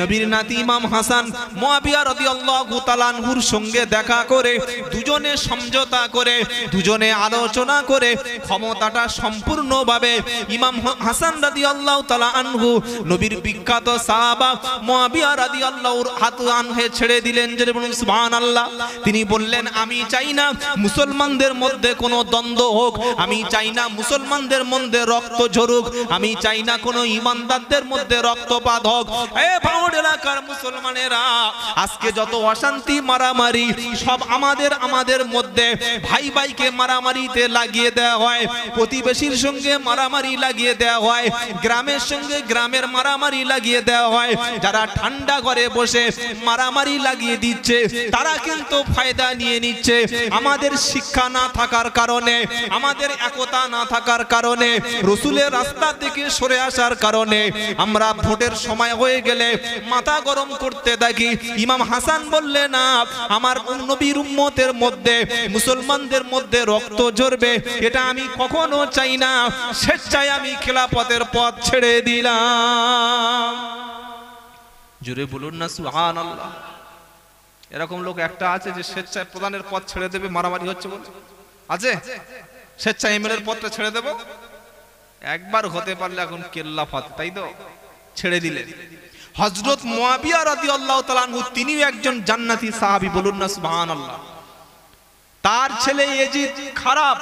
নবীর নাতি ইমাম হাসান মোয়াবিয়া রাদিয়াল্লাহু তাআলার সঙ্গে দেখা করে দুজনে সমঝোতা করে দুজনে আলোচনা করে ক্ষমতাটা সম্পূর্ণভাবে ইমাম হাসান রাদিয়াল্লাহু তাআলা আনহু নবীর বিখ্যাত সাহাবা মোয়াবিয়া রাদিয়াল্লাহুর হাত আনহে ছেড়ে দিলেন যে বলুন সুবহানাল্লাহ তিনি বললেন আমি চাই না মুসলমানদের মধ্যে কোনো দ্বন্দ্ব হোক আমি চাই না মুসলমানদের মধ্যে রক্ত ঝরুক আমি চাই না কোনো ইমানদারদের মধ্যে রক্তপাত হোক গ্রামের সঙ্গে গ্রামের মারামারি লাগিয়ে দেওয়া হয় যারা ঠান্ডা ঘরে বসে মারামারি লাগিয়ে দিচ্ছে তারা কিন্তু ফায়দা নিয়ে নিচ্ছে আমাদের শিক্ষা না থাকার কারণে আমাদের একতা না থাকার কারণে রসুলের রাস্তা থেকে সরে আসার কারণে আমরা ভোটের সময় হয়ে গেলে মাথা গরম করতে দেখি ইমাম হাসান বললে না আমার নবীর উম্মতের মধ্যে মুসলমানদের মধ্যে রক্ত ঝরবে এটা আমি কখনো চাই না স্বেচ্ছায় আমি খেলাপথের পথ ছেড়ে দিলাম জুড়ে বলুন না সুহান আল্লাহ এরকম লোক একটা আছে যে স্বেচ্ছায় প্রধানের পথ ছেড়ে দেবে মারামারি হচ্ছে বলছে আছে স্বেচ্ছায় এমএলএর পথটা ছেড়ে দেব একবার হতে পারলে এখন কেল্লা ফাত তাই তো ছেড়ে দিলে হজরত মোয়াবিয়া রাজি আল্লাহ তালানহু তিনিও একজন জান্নাতি সাহাবি বলুন না সুহান আল্লাহ তার ছেলে এজিদ খারাপ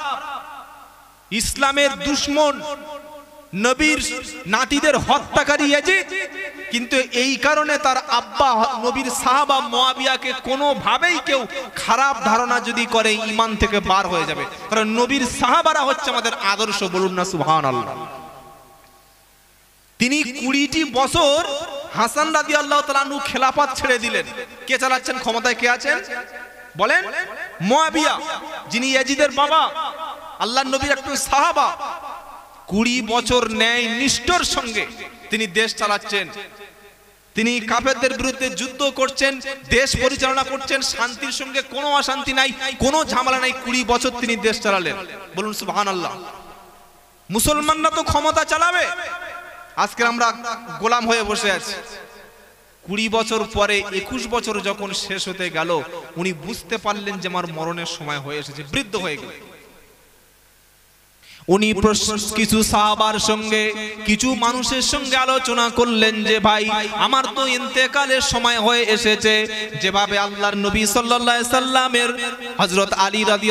ইসলামের দুশ্মন নবীর নাতিদের হত্যাকারী এজিদ কিন্তু এই কারণে তার আব্বা নবীর সাহাবা মোয়াবিয়াকে কোনোভাবেই কেউ খারাপ ধারণা যদি করে ইমান থেকে বার হয়ে যাবে কারণ নবীর সাহাবারা হচ্ছে আমাদের আদর্শ বলুন না সুহান আল্লাহ তিনি কুড়িটি বছর হাসান রাজি আল্লাহ তালানু খেলাপাত ছেড়ে দিলেন কে চালাচ্ছেন ক্ষমতায় কে আছেন বলেন মোয়াবিয়া যিনি ইয়াজিদের বাবা আল্লাহ নবীর একটু সাহাবা কুড়ি বছর ন্যায় নিষ্ঠর সঙ্গে তিনি দেশ চালাচ্ছেন তিনি কাফেরদের বিরুদ্ধে যুদ্ধ করছেন দেশ পরিচালনা করছেন শান্তির সঙ্গে কোনো অশান্তি নাই কোনো ঝামেলা নাই কুড়ি বছর তিনি দেশ চালালেন বলুন সুবহান আল্লাহ মুসলমানরা তো ক্ষমতা চালাবে আজকে আমরা গোলাম হয়ে বসে আছি কুড়ি বছর পরে একুশ বছর যখন শেষ হতে গেল উনি বুঝতে পারলেন যে আমার মরণের সময় হয়ে এসেছে বৃদ্ধ হয়ে গেল উনি কিছু সাহাবার সঙ্গে কিছু মানুষের সঙ্গে আলোচনা করলেন যে ভাই আমার তো ইন্তেকালের সময় হয়ে এসেছে যেভাবে আল্লাহর নবী সাল্লাল্লাহু সাল্লামের হজরত আলী রাজি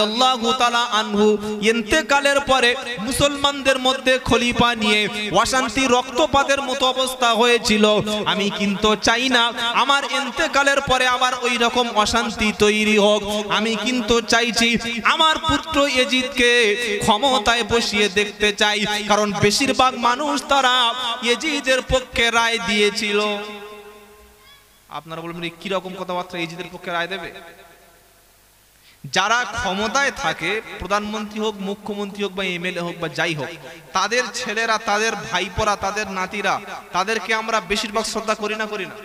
তাআলা আনহু ইন্তেকালের পরে মুসলমানদের মধ্যে খলিফা নিয়ে অশান্তি রক্তপাতের মতো অবস্থা হয়েছিল আমি কিন্তু চাই না আমার ইন্তেকালের পরে আবার ওই রকম অশান্তি তৈরি হোক আমি কিন্তু চাইছি আমার পুত্র এজিৎকে ক্ষমতায় বসে বসিয়ে দেখতে চাই কারণ বেশিরভাগ মানুষ তারা এজিদের পক্ষে রায় দিয়েছিল আপনারা বলবেন কিরকম কথাবার্তা এজিদের পক্ষে রায় দেবে যারা ক্ষমতায় থাকে প্রধানমন্ত্রী হোক মুখ্যমন্ত্রী হোক বা এমএলএ হোক বা যাই হোক তাদের ছেলেরা তাদের ভাইপরা তাদের নাতিরা তাদেরকে আমরা বেশিরভাগ শ্রদ্ধা করি না করি না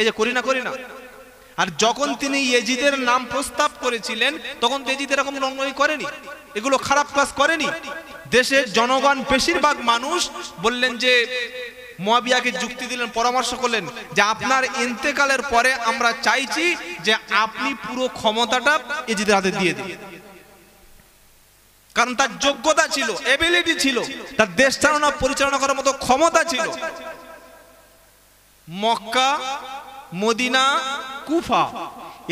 এই যে করি না করি না আর যখন তিনি এজিদের নাম প্রস্তাব করেছিলেন তখন তো এজিদ এরকম লঙ্ঘনই করেনি এগুলো খারাপ কাজ করেনি দেশের জনগণ বেশিরভাগ মানুষ বললেন যে মোয়াবিয়াকে যুক্তি দিলেন পরামর্শ করলেন যে আপনার ইন্তেকালের পরে আমরা চাইছি যে আপনি পুরো ক্ষমতাটা এজিদের হাতে দিয়ে দিন কারণ তার যোগ্যতা ছিল এবিলিটি ছিল তার দেশ চালনা পরিচালনা করার মতো ক্ষমতা ছিল মক্কা মদিনা কুফা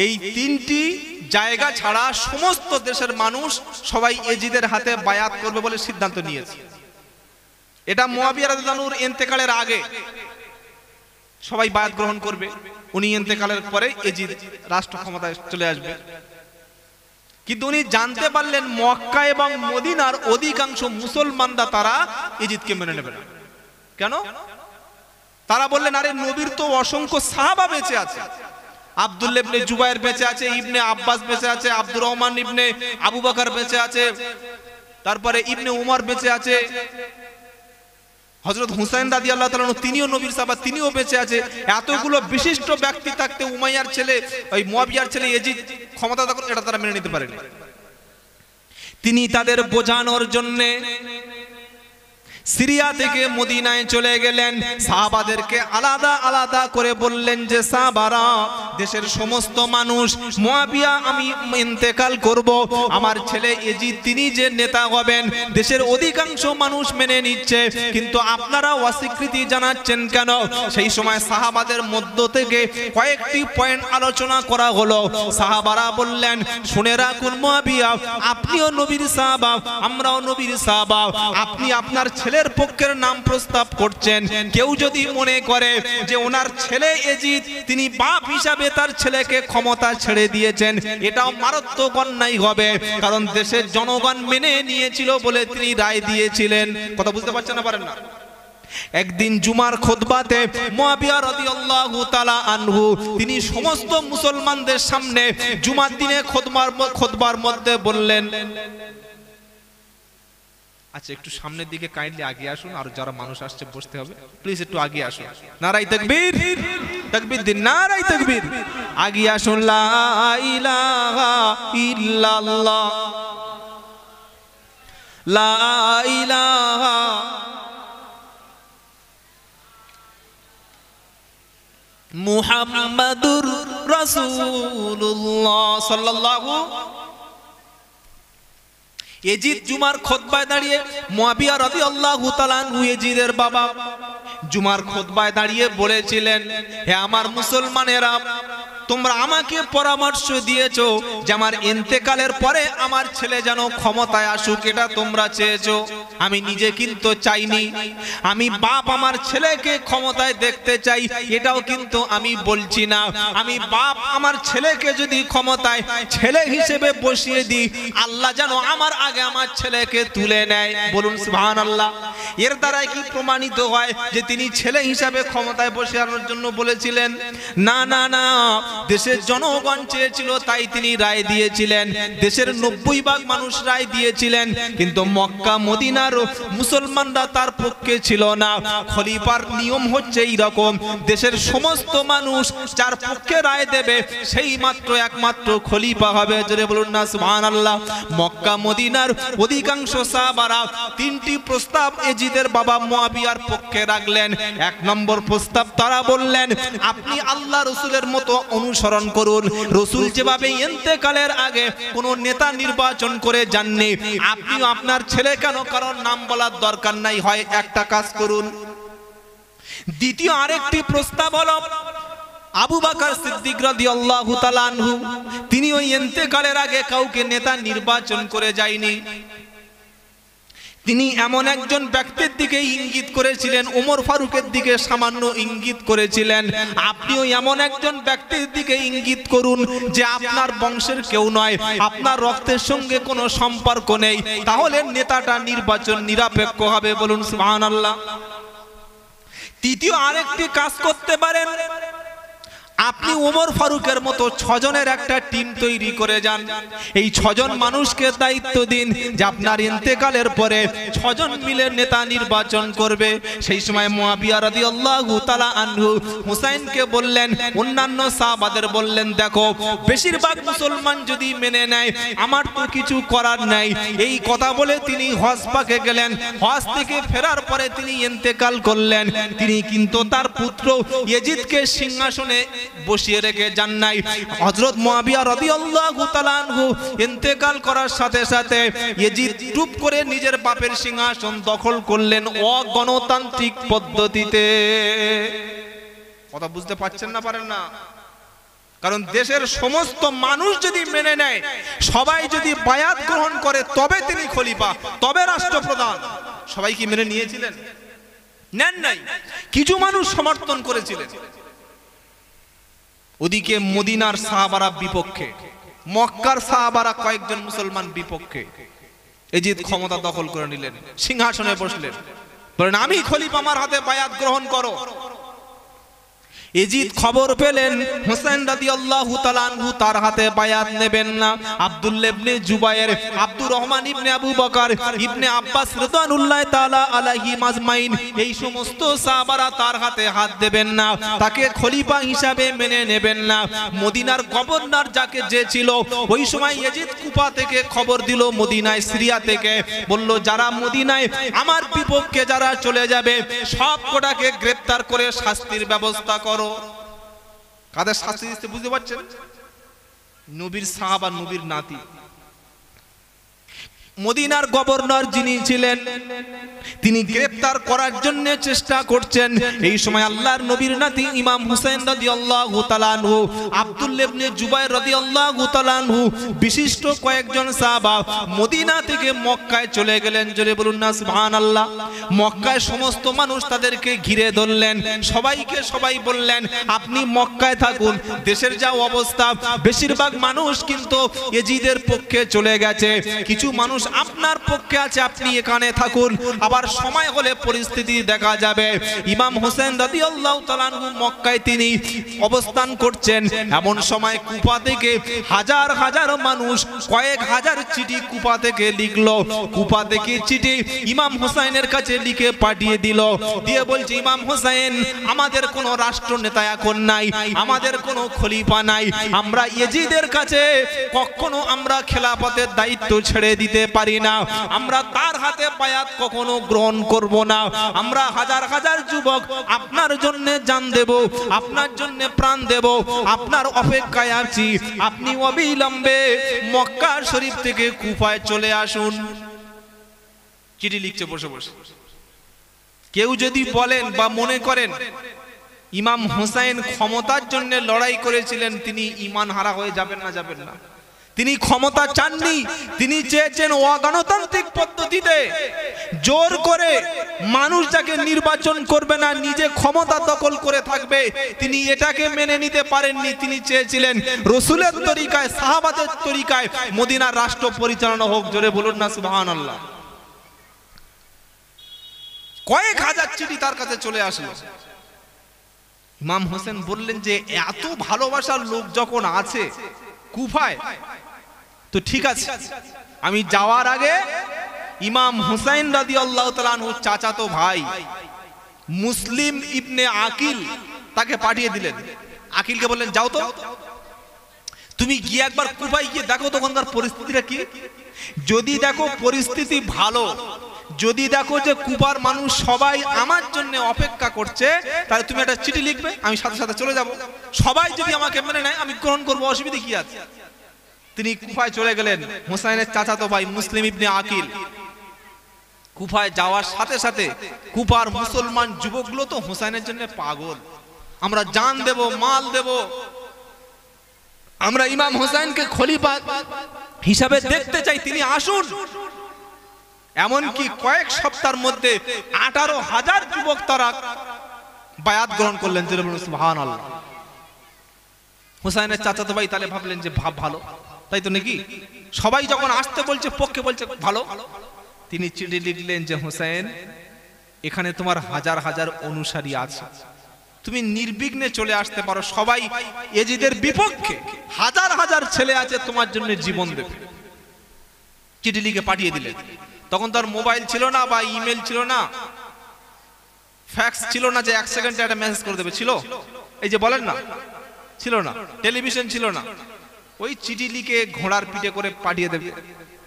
এই তিনটি জায়গা ছাড়া সমস্ত দেশের মানুষ সবাই এজিদের হাতে বায়াত করবে বলে সিদ্ধান্ত নিয়েছে এটা মোয়াবিয়ার এন্তেকালের আগে সবাই বায়াত গ্রহণ করবে উনি এন্তেকালের পরে এজিদ রাষ্ট্র ক্ষমতায় চলে আসবে কিন্তু উনি জানতে পারলেন মক্কা এবং মদিনার অধিকাংশ মুসলমানরা তারা এজিদকে মেনে নেবে না কেন তারা বললেন আরে নবীর তো অসংখ্য সাহাবা বেঁচে আছে আব্দুল ইবনে জুবাইর বেঁচে আছে ইবনে আব্বাস বেঁচে আছে আব্দুর রহমান ইবনে আবু বকর বেঁচে আছে তারপরে ইবনে উমর বেঁচে আছে হজরত হুসাইন দাদি আল্লাহ তালন তিনিও নবীর সাবা তিনিও বেঁচে আছে এতগুলো বিশিষ্ট ব্যক্তি থাকতে উমাইয়ার ছেলে ওই মোয়াবিয়ার ছেলে এজিদ ক্ষমতা তখন এটা তারা মেনে নিতে পারেনি তিনি তাদের বোঝানোর জন্যে সিরিয়া থেকে মদিনায় চলে গেলেন সাহাবাদেরকে আলাদা আলাদা করে বললেন যে সাহাবারা দেশের সমস্ত মানুষ মোয়াবিয়া আমি ইন্তেকাল করব আমার ছেলে এজি তিনি যে নেতা হবেন দেশের অধিকাংশ মানুষ মেনে নিচ্ছে কিন্তু আপনারা অস্বীকৃতি জানাচ্ছেন কেন সেই সময় সাহাবাদের মধ্য থেকে কয়েকটি পয়েন্ট আলোচনা করা হলো সাহাবারা বললেন শুনে রাখুন মোয়াবিয়া আপনিও নবীর সাহাবা আমরাও নবীর সাহাবা আপনি আপনার ছেলে ছেলের পক্ষের নাম প্রস্তাব করছেন কেউ যদি মনে করে যে ওনার ছেলে এজিদ তিনি বাপ হিসাবে তার ছেলেকে ক্ষমতা ছেড়ে দিয়েছেন এটাও মারাত্মক অন্যায় হবে কারণ দেশের জনগণ মেনে নিয়েছিল বলে তিনি রায় দিয়েছিলেন কথা বুঝতে পারছেন না পারেন না একদিন জুমার খোদবাতে আনহু তিনি সমস্ত মুসলমানদের সামনে জুমার দিনে খোদবার খোদবার মধ্যে বললেন আচ্ছা একটু সামনের দিকে কাইন্ডলি আগে আসুন আর যারা মানুষ আসছে বসতে হবে প্লিজ একটু আগে আসুন নারাই তকবীর তকবীর দিন নারাই তকবীর আগে আসুন লা ইলাহা ইল্লাল্লাহ লা ইলাহা মুহাম্মাদুর রাসূলুল্লাহ সাল্লাল্লাহু এজিদ জুমার খোদবায় দাঁড়িয়ে মাবিয়া রবি আল্লাহ তালানহু এজিদের বাবা জুমার খোদবায় দাঁড়িয়ে বলেছিলেন হে আমার মুসলমানেরা তোমরা আমাকে পরামর্শ দিয়েছ যে আমার এতেকালের পরে আমার ছেলে যেন ক্ষমতায় আসুক এটা তোমরা চেয়েছ আমি নিজে কিন্তু চাইনি আমি বাপ আমার ছেলেকে ক্ষমতায় দেখতে চাই এটাও কিন্তু আমি বলছি না আমি বাপ আমার ছেলেকে যদি ক্ষমতায় ছেলে হিসেবে বসিয়ে দিই আল্লাহ যেন আমার আগে আমার ছেলেকে তুলে নেয় বলুন সুহান আল্লাহ এর দ্বারাই কি প্রমাণিত হয় যে তিনি ছেলে হিসাবে ক্ষমতায় আনার জন্য বলেছিলেন না না না দেশের জনগণ চেয়েছিল তাই তিনি রায় দিয়েছিলেন দেশের নব্বই ভাগ মানুষ রায় দিয়েছিলেন কিন্তু মক্কা মদিনার মুসলমানরা তার পক্ষে ছিল না খলিফার নিয়ম হচ্ছে এই রকম দেশের সমস্ত মানুষ যার পক্ষে রায় দেবে সেই মাত্র একমাত্র খলিফা হবে জোরে বলুন না সুহান আল্লাহ মক্কা মদিনার অধিকাংশ সাহাবারা তিনটি প্রস্তাব এজিদের বাবা মোয়াবিয়ার পক্ষে রাখলেন এক নম্বর প্রস্তাব তারা বললেন আপনি আল্লাহ রসুলের মতো অনুসরণ করুন রসুল যেভাবে এতেকালের আগে কোনো নেতা নির্বাচন করে যাননি আপনি আপনার ছেলে কেন কারণ নাম বলার দরকার নাই হয় একটা কাজ করুন দ্বিতীয় আরেকটি প্রস্তাব হল আবু বাকার সিদ্দিক রাদিয়াল্লাহু তাআলা আনহু তিনি ওই এতেকালের আগে কাউকে নেতা নির্বাচন করে যায়নি তিনি এমন একজন ব্যক্তির দিকে ইঙ্গিত করেছিলেন ওমর ফারুকের দিকে সামান্য ইঙ্গিত করেছিলেন আপনিও এমন একজন ব্যক্তির দিকে ইঙ্গিত করুন যে আপনার বংশের কেউ নয় আপনার রক্তের সঙ্গে কোনো সম্পর্ক নেই তাহলে নেতাটা নির্বাচন নিরপেক্ষ হবে বলুন আল্লাহ তৃতীয় আরেকটি কাজ করতে পারেন আপনি ওমর ফারুকের মতো ছজনের একটা টিম তৈরি করে যান এই ছজন মানুষকে দায়িত্ব দিন যে আপনার ইন্তেকালের পরে ছজন মিলে নেতা নির্বাচন করবে সেই সময় মোয়াবিয়ারদি আল্লাহু আনহু হুসাইনকে বললেন অন্যান্য সাহাবাদের বললেন দেখো বেশিরভাগ মুসলমান যদি মেনে নেয় আমার তো কিছু করার নাই এই কথা বলে তিনি হজ পাকে গেলেন হজ থেকে ফেরার পরে তিনি ইন্তেকাল করলেন তিনি কিন্তু তার পুত্র ইয়েজিদকে সিংহাসনে বসিয়ে রেখে যান নাই হজরত মহাবিয়া রবি আল্লাহু ইন্তেকাল করার সাথে সাথে এজিদ টুপ করে নিজের বাপের সিংহাসন দখল করলেন অগণতান্ত্রিক পদ্ধতিতে কথা বুঝতে পারছেন না পারেন না কারণ দেশের সমস্ত মানুষ যদি মেনে নেয় সবাই যদি বায়াত গ্রহণ করে তবে তিনি খলিফা তবে রাষ্ট্রপ্রধান সবাই কি মেনে নিয়েছিলেন নেন নাই কিছু মানুষ সমর্থন করেছিলেন ওদিকে মদিনার সাহাবারা বিপক্ষে মক্কার সাহাবারা কয়েকজন মুসলমান বিপক্ষে এজিদ ক্ষমতা দখল করে নিলেন সিংহাসনে বসলেন বলেন আমি খলিফ আমার হাতে বায়াত গ্রহণ করো এজিদ খবর পেলেন হোসেন রাদি আল্লাহ তালানহু তার হাতে বায়াত নেবেন না আব্দুল্লা ইবনে জুবায়ের আব্দুর রহমান ইবনে আবু বকার ইবনে আব্বাস রদানুল্লাহ তালা আলাহি মাজমাইন এই সমস্ত সাহাবারা তার হাতে হাত দেবেন না তাকে খলিফা হিসাবে মেনে নেবেন না মদিনার গভর্নর যাকে যে ছিল ওই সময় এজিদ কুপা থেকে খবর দিল মদিনায় সিরিয়া থেকে বলল যারা মদিনায় আমার বিপক্ষে যারা চলে যাবে সব কোটাকে গ্রেপ্তার করে শাস্তির ব্যবস্থা করো করো কাদের শাস্তি দিচ্ছে বুঝতে পারছেন নবীর সাহাবা নবীর নাতি মদিনার গভর্নর যিনি ছিলেন তিনি গ্রেফতার করার জন্য চেষ্টা করছেন এই সময় আল্লাহর নবীর নাতি ইমাম হুসেন রাজি আল্লাহ তালানহু আবদুল্লেবনে জুবাই রদি আল্লাহ তালানহু বিশিষ্ট কয়েকজন সাহাবা মদিনা থেকে মক্কায় চলে গেলেন জলে বলুন না সুহান আল্লাহ মক্কায় সমস্ত মানুষ তাদেরকে ঘিরে ধরলেন সবাইকে সবাই বললেন আপনি মক্কায় থাকুন দেশের যা অবস্থা বেশিরভাগ মানুষ কিন্তু এজিদের পক্ষে চলে গেছে কিছু মানুষ আপনার পক্ষে আছে আপনি এখানে থাকুন আবার সময় হলে পরিস্থিতি দেখা যাবে ইমাম হোসেন দাদি আল্লাহ মক্কায় তিনি অবস্থান করছেন এমন সময় কুপা থেকে হাজার হাজার মানুষ কয়েক হাজার চিঠি কুপা থেকে লিখল কুপা থেকে চিঠি ইমাম হোসাইনের কাছে লিখে পাঠিয়ে দিল দিয়ে বলছে ইমাম হোসাইন আমাদের কোনো রাষ্ট্র নেতা এখন নাই আমাদের কোনো খলিফা নাই আমরা ইয়েজিদের কাছে কখনো আমরা খেলাপথের দায়িত্ব ছেড়ে দিতে পারি না আমরা তার হাতে পায়াত কখনো গ্রহণ করব না আমরা হাজার হাজার যুবক আপনার জন্য জান দেব আপনার জন্য প্রাণ দেব আপনার অপেক্ষায় আছি আপনি অবিলম্বে মক্কা শরীফ থেকে কুফায় চলে আসুন চিঠি লিখছে বসে বসে কেউ যদি বলেন বা মনে করেন ইমাম হোসাইন ক্ষমতার জন্য লড়াই করেছিলেন তিনি ইমান হারা হয়ে যাবেন না যাবেন না তিনি ক্ষমতা চাননি তিনি চেয়েছেন অগণতান্ত্রিক পদ্ধতিতে জোর করে মানুষ যাকে নির্বাচন করবে না নিজে ক্ষমতা দখল করে থাকবে তিনি এটাকে মেনে নিতে পারেননি তিনি চেয়েছিলেন রসুলের তরিকায় সাহাবাদের তরিকায় মদিনার রাষ্ট্র পরিচালনা হোক জোরে বলুন না সুবাহান আল্লাহ কয়েক হাজার চিঠি তার কাছে চলে আসলো ইমাম হোসেন বললেন যে এত ভালোবাসার লোক যখন আছে কুফায় তো ঠিক আছে আমি যাওয়ার আগে ইমাম হুসাইন রাজি আল্লাহ তালানহুর চাচাতো ভাই মুসলিম ইবনে আকিল তাকে পাঠিয়ে দিলেন আকিলকে বললেন যাও তো তুমি গিয়ে একবার কুফায় গিয়ে দেখো তখনকার পরিস্থিতিটা কি যদি দেখো পরিস্থিতি ভালো যদি দেখো যে কুপার মানুষ সবাই আমার জন্য অপেক্ষা করছে তাহলে তুমি একটা চিঠি লিখবে আমি সাথে সাথে চলে যাব সবাই যদি আমাকে মেনে নেয় আমি গ্রহণ করবো অসুবিধা কি আছে তিনি কুফায় চলে গেলেন হোসাইনের চাচাতো ভাই মুসলিম ইবনে আকিল কুফায় যাওয়ার সাথে সাথে কুপার মুসলমান যুবকগুলো তো হোসাইনের জন্য পাগল আমরা জান দেব মাল দেব আমরা ইমাম হোসাইনকে খলিফা হিসাবে দেখতে চাই তিনি আসুন এমনকি কয়েক সপ্তাহের মধ্যে আঠারো হাজার যুবক তারা বায়াত গ্রহণ করলেন ভান আল্লাহ হুসাইনের চাচাতো ভাই তাহলে ভাবলেন যে ভাব ভালো তাই তো নাকি সবাই যখন আসতে বলছে পক্ষে বলছে ভালো তিনি চিঠি লিখলেন যে হুসাইন এখানে তোমার হাজার হাজার অনুসারী আছে তুমি নির্বিঘ্নে চলে আসতে পারো সবাই এজিদের বিপক্ষে হাজার হাজার ছেলে আছে তোমার জন্য জীবন দেবে চিঠি লিখে পাঠিয়ে দিলেন তখন তো আর মোবাইল ছিল না বা ইমেল ছিল না ফ্যাক্স ছিল না যে এক সেকেন্ডে একটা মেসেজ করে দেবে ছিল এই যে বলেন না ছিল না টেলিভিশন ছিল না ওই চিঠি লিখে ঘোড়ার পিঠে করে পাঠিয়ে দেবে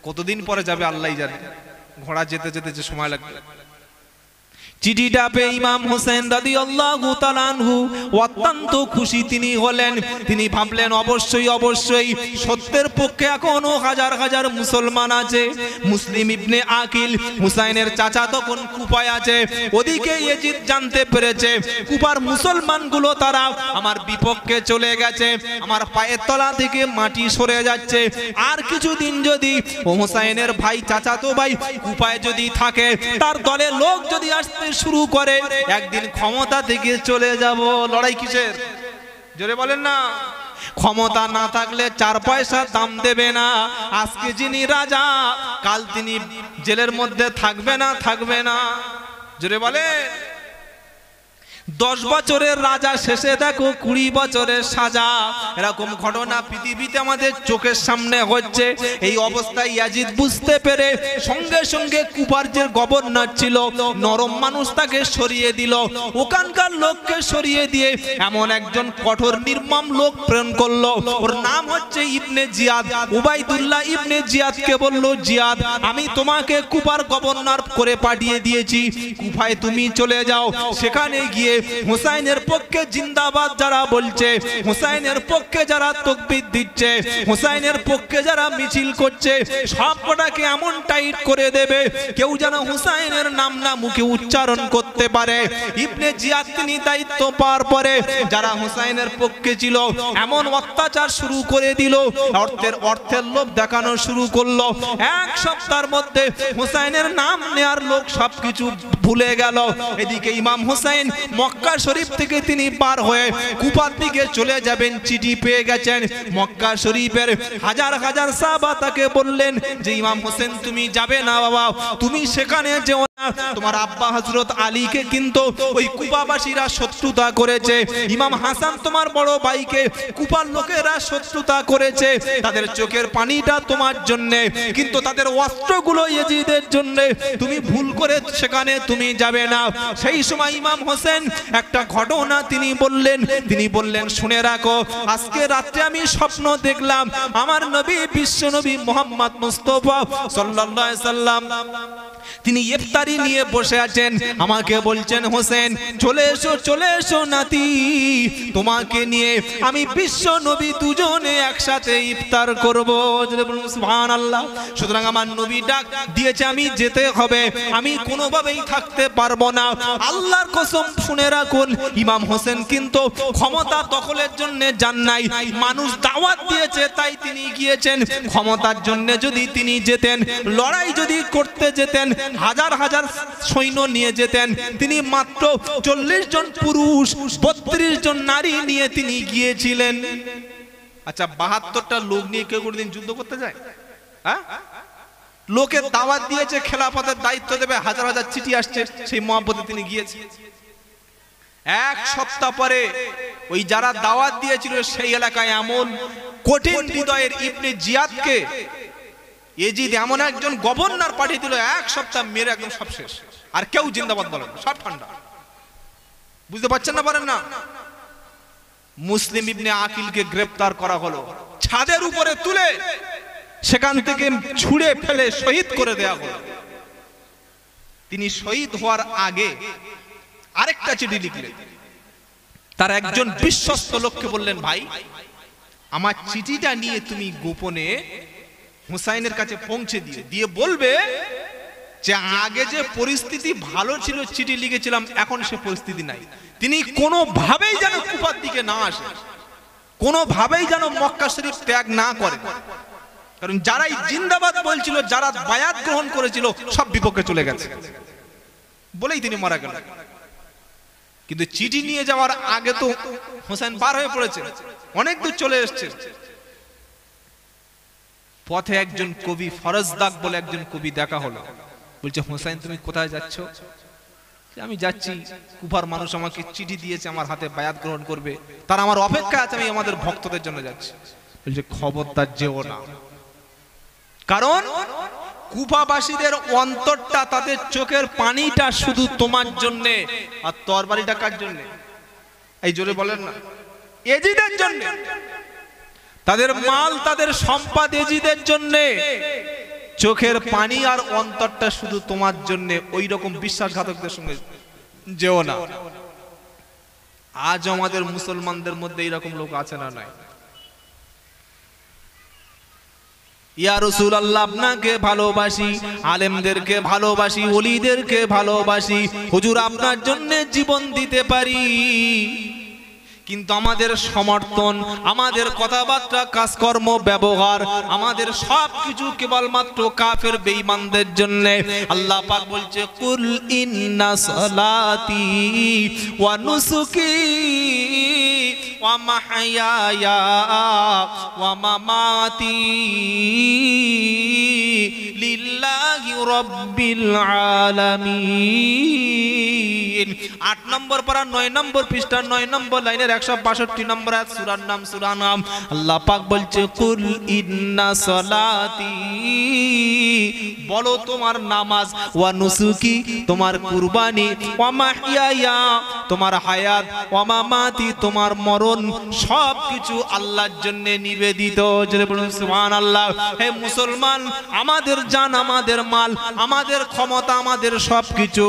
কতদিন পরে যাবে আল্লাহ জানে ঘোড়া যেতে যেতে যে সময় লাগবে চিঠিটা পেয়ে ইমাম হোসেন দাদি আল্লাহ তালানহু অত্যন্ত খুশি তিনি হলেন তিনি ভাবলেন অবশ্যই অবশ্যই সত্যের পক্ষে এখনো হাজার হাজার মুসলমান আছে মুসলিম ইবনে আকিল হুসাইনের চাচা তখন কুপায় আছে ওদিকে এজিদ জানতে পেরেছে কুপার মুসলমানগুলো তারা আমার বিপক্ষে চলে গেছে আমার পায়ের তলা থেকে মাটি সরে যাচ্ছে আর কিছুদিন যদি হুসাইনের ভাই চাচাতো ভাই কুপায় যদি থাকে তার দলে লোক যদি আসতে করে শুরু করে একদিন ক্ষমতা থেকে চলে যাব লড়াই কিসের জোরে বলেন না ক্ষমতা না থাকলে চার পয়সা দাম দেবে না আজকে যিনি রাজা কাল তিনি জেলের মধ্যে থাকবে না থাকবে না জোরে বলে দশ বছরের রাজা শেষে দেখো কুড়ি বছরের সাজা এরকম ঘটনা পৃথিবীতে আমাদের চোখের সামনে হচ্ছে এই অবস্থায় ইয়াজিদ বুঝতে পেরে সঙ্গে সঙ্গে কুপার যে গভর্নর ছিল নরম মানুষ তাকে সরিয়ে দিল ওখানকার লোককে সরিয়ে দিয়ে এমন একজন কঠোর নির্মম লোক প্রেরণ করলো ওর নাম হচ্ছে ইবনে জিয়াদ উবাইদুল্লাহ ইবনে জিয়াদকে বলল জিয়াদ আমি তোমাকে কুপার গভর্নর করে পাঠিয়ে দিয়েছি কুফায় তুমি চলে যাও সেখানে গিয়ে হুসাইনের পক্ষে জিন্দাবাদ যারা বলছে হুসাইনের পক্ষে যারা তকবির দিচ্ছে হুসাইনের পক্ষে যারা মিছিল করছে সবটাকে এমন টাইট করে দেবে কেউ যেন হুসাইনের নাম না মুখে উচ্চারণ করতে পারে ইবনে জিয়াদ তিনি দায়িত্ব পার পরে যারা হুসাইনের পক্ষে ছিল এমন অত্যাচার শুরু করে দিল অর্থের অর্থের লোভ দেখানো শুরু করলো এক সপ্তাহের মধ্যে হুসাইনের নাম নেয়ার লোক সবকিছু ভুলে গেল এদিকে ইমাম হুসাইন মক্কা শরীফ থেকে তিনি পার হয়ে কুপার দিকে চলে যাবেন চিঠি পেয়ে গেছেন মক্কা শরীফের হাজার হাজার সাহাবা তাকে বললেন যে ইমাম হোসেন তুমি যাবে না বাবা তুমি সেখানে যে তোমার আব্বা হজরত আলীকে কিন্তু ওই কুপাবাসীরা শত্রুতা করেছে ইমাম হাসান তোমার বড় ভাইকে কুপার লোকেরা শত্রুতা করেছে তাদের চোখের পানিটা তোমার জন্য কিন্তু তাদের অস্ত্রগুলো এজিদের জন্য তুমি ভুল করে সেখানে তুমি যাবে না সেই সময় ইমাম হোসেন একটা ঘটনা তিনি বললেন তিনি বললেন শুনে রাখো আজকে রাত্রে আমি স্বপ্ন দেখলাম আমার নবী বিশ্ব নবী মোহাম্মদ মুস্তফা সাল্লাল্লাহু আলাইহি সাল্লাম তিনি ইফতারি নিয়ে বসে আছেন আমাকে বলছেন হোসেন চলে এসো চলে এসো নাতি তোমাকে নিয়ে আমি বিশ্ব নবী দুজনে একসাথে ইফতার করবো সুহান আল্লাহ সুতরাং আমার নবী ডাক দিয়েছে আমি যেতে হবে আমি কোনোভাবেই থাকতে পারবো না আল্লাহর কসম শুনে রাখুন ইমাম হোসেন কিন্তু ক্ষমতা দখলের জন্য যান নাই মানুষ দাওয়াত দিয়েছে তাই তিনি গিয়েছেন ক্ষমতার জন্য যদি তিনি যেতেন লড়াই যদি করতে যেতেন হাজার হাজার সৈন্য নিয়ে যেতেন তিনি মাত্র চল্লিশ জন পুরুষ বত্রিশ জন নারী নিয়ে তিনি গিয়েছিলেন আচ্ছা বাহাত্তরটা লোক নিয়ে কেউ কোনোদিন যুদ্ধ করতে যায় হ্যাঁ লোকের দাওয়াত দিয়েছে খেলাফতের দায়িত্ব দেবে হাজার হাজার চিঠি আসছে সেই মহাপতে তিনি গিয়েছে এক সপ্তাহ পরে ওই যারা দাওয়াত দিয়েছিল সেই এলাকায় এমন কঠিন হৃদয়ের ইবনে জিয়াদকে এজিদ এমন একজন গভর্নর পাঠিয়ে দিল এক সপ্তাহ মেরে একদম সব শেষ আর কেউ জিন্দাবাদ বলেন সব ঠান্ডা বুঝতে পারছেন না পারেন না মুসলিম ইবনে আকিলকে গ্রেপ্তার করা হলো ছাদের উপরে তুলে সেখান থেকে ছুড়ে ফেলে শহীদ করে দেয়া হলো তিনি শহীদ হওয়ার আগে আরেকটা চিঠি লিখলেন তার একজন বিশ্বস্ত লোককে বললেন ভাই আমার চিঠিটা নিয়ে তুমি গোপনে হুসাইনের কাছে পৌঁছে দিয়ে দিয়ে বলবে যে আগে যে পরিস্থিতি ভালো ছিল চিঠি লিখেছিলাম এখন সে পরিস্থিতি নাই তিনি কোনোভাবেই যেন কুপার দিকে না আসে কোনোভাবেই যেন মক্কা শরীফ ত্যাগ না করে কারণ যারাই জিন্দাবাদ বলছিল যারা বায়াত গ্রহণ করেছিল সব বিপক্ষে চলে গেছে বলেই তিনি মারা গেলেন কিন্তু চিঠি নিয়ে যাওয়ার আগে তো হোসেন পার হয়ে পড়েছে অনেক দূর চলে এসছে পথে একজন কবি ফরজদাক বলে একজন কবি দেখা হলো বলছে হোসাইন তুমি কোথায় যাচ্ছ আমি যাচ্ছি কুফার মানুষ আমাকে চিঠি দিয়েছে আমার হাতে বায়াত গ্রহণ করবে তার আমার অপেক্ষা আছে আমি আমাদের ভক্তদের জন্য যাচ্ছি বলছে খবরদার যেও না কারণ কুফাবাসীদের অন্তরটা তাদের চোখের পানিটা শুধু তোমার জন্যে আর তরবারিটা কার জন্যে এই জোরে বলেন না এজিদের জন্য তাদের মাল তাদের সম্পাদ এজিদের জন্যে চোখের পানি আর অন্তরটা শুধু তোমার জন্য ওই রকম বিশ্বাসঘাতকদের সঙ্গে যেও না আজ আমাদের মুসলমানদের মধ্যে এইরকম লোক আছে না নাই ইয়া রসুল আল্লাহ আপনাকে ভালোবাসি আলেমদেরকে ভালোবাসি অলিদেরকে ভালোবাসি হুজুর আপনার জন্য জীবন দিতে পারি কিন্তু আমাদের সমর্থন আমাদের কথাবার্তা কাজকর্ম ব্যবহার আমাদের সব কিছু কেবলমাত্র কাফের বেইমানদের জন্য আল্লাহ পাক বলছে কুল ইন্না সালাতি ওয়া নুসুকি ওয়া মাহায়ায়া ওয়া মামাতি লিল্লাহি রাব্বিল আলামিন 8 নম্বর পারা 9 নম্বর পৃষ্ঠা 9 নম্বর লাইনের একশো বাষট্টি নম্বর সুরার নাম সুরার নাম আল্লাহ পাক বলছে কুল ইন্না সলাতি বলো তোমার নামাজ ওয়া নুসুকি তোমার কুরবানি ওয়া মাহইয়া তোমার হায়াত ওয়া মামাতি তোমার মরণ সব কিছু আল্লাহর জন্য নিবেদিত জোরে বলুন সুবহানাল্লাহ হে মুসলমান আমাদের জান আমাদের মাল আমাদের ক্ষমতা আমাদের সব কিছু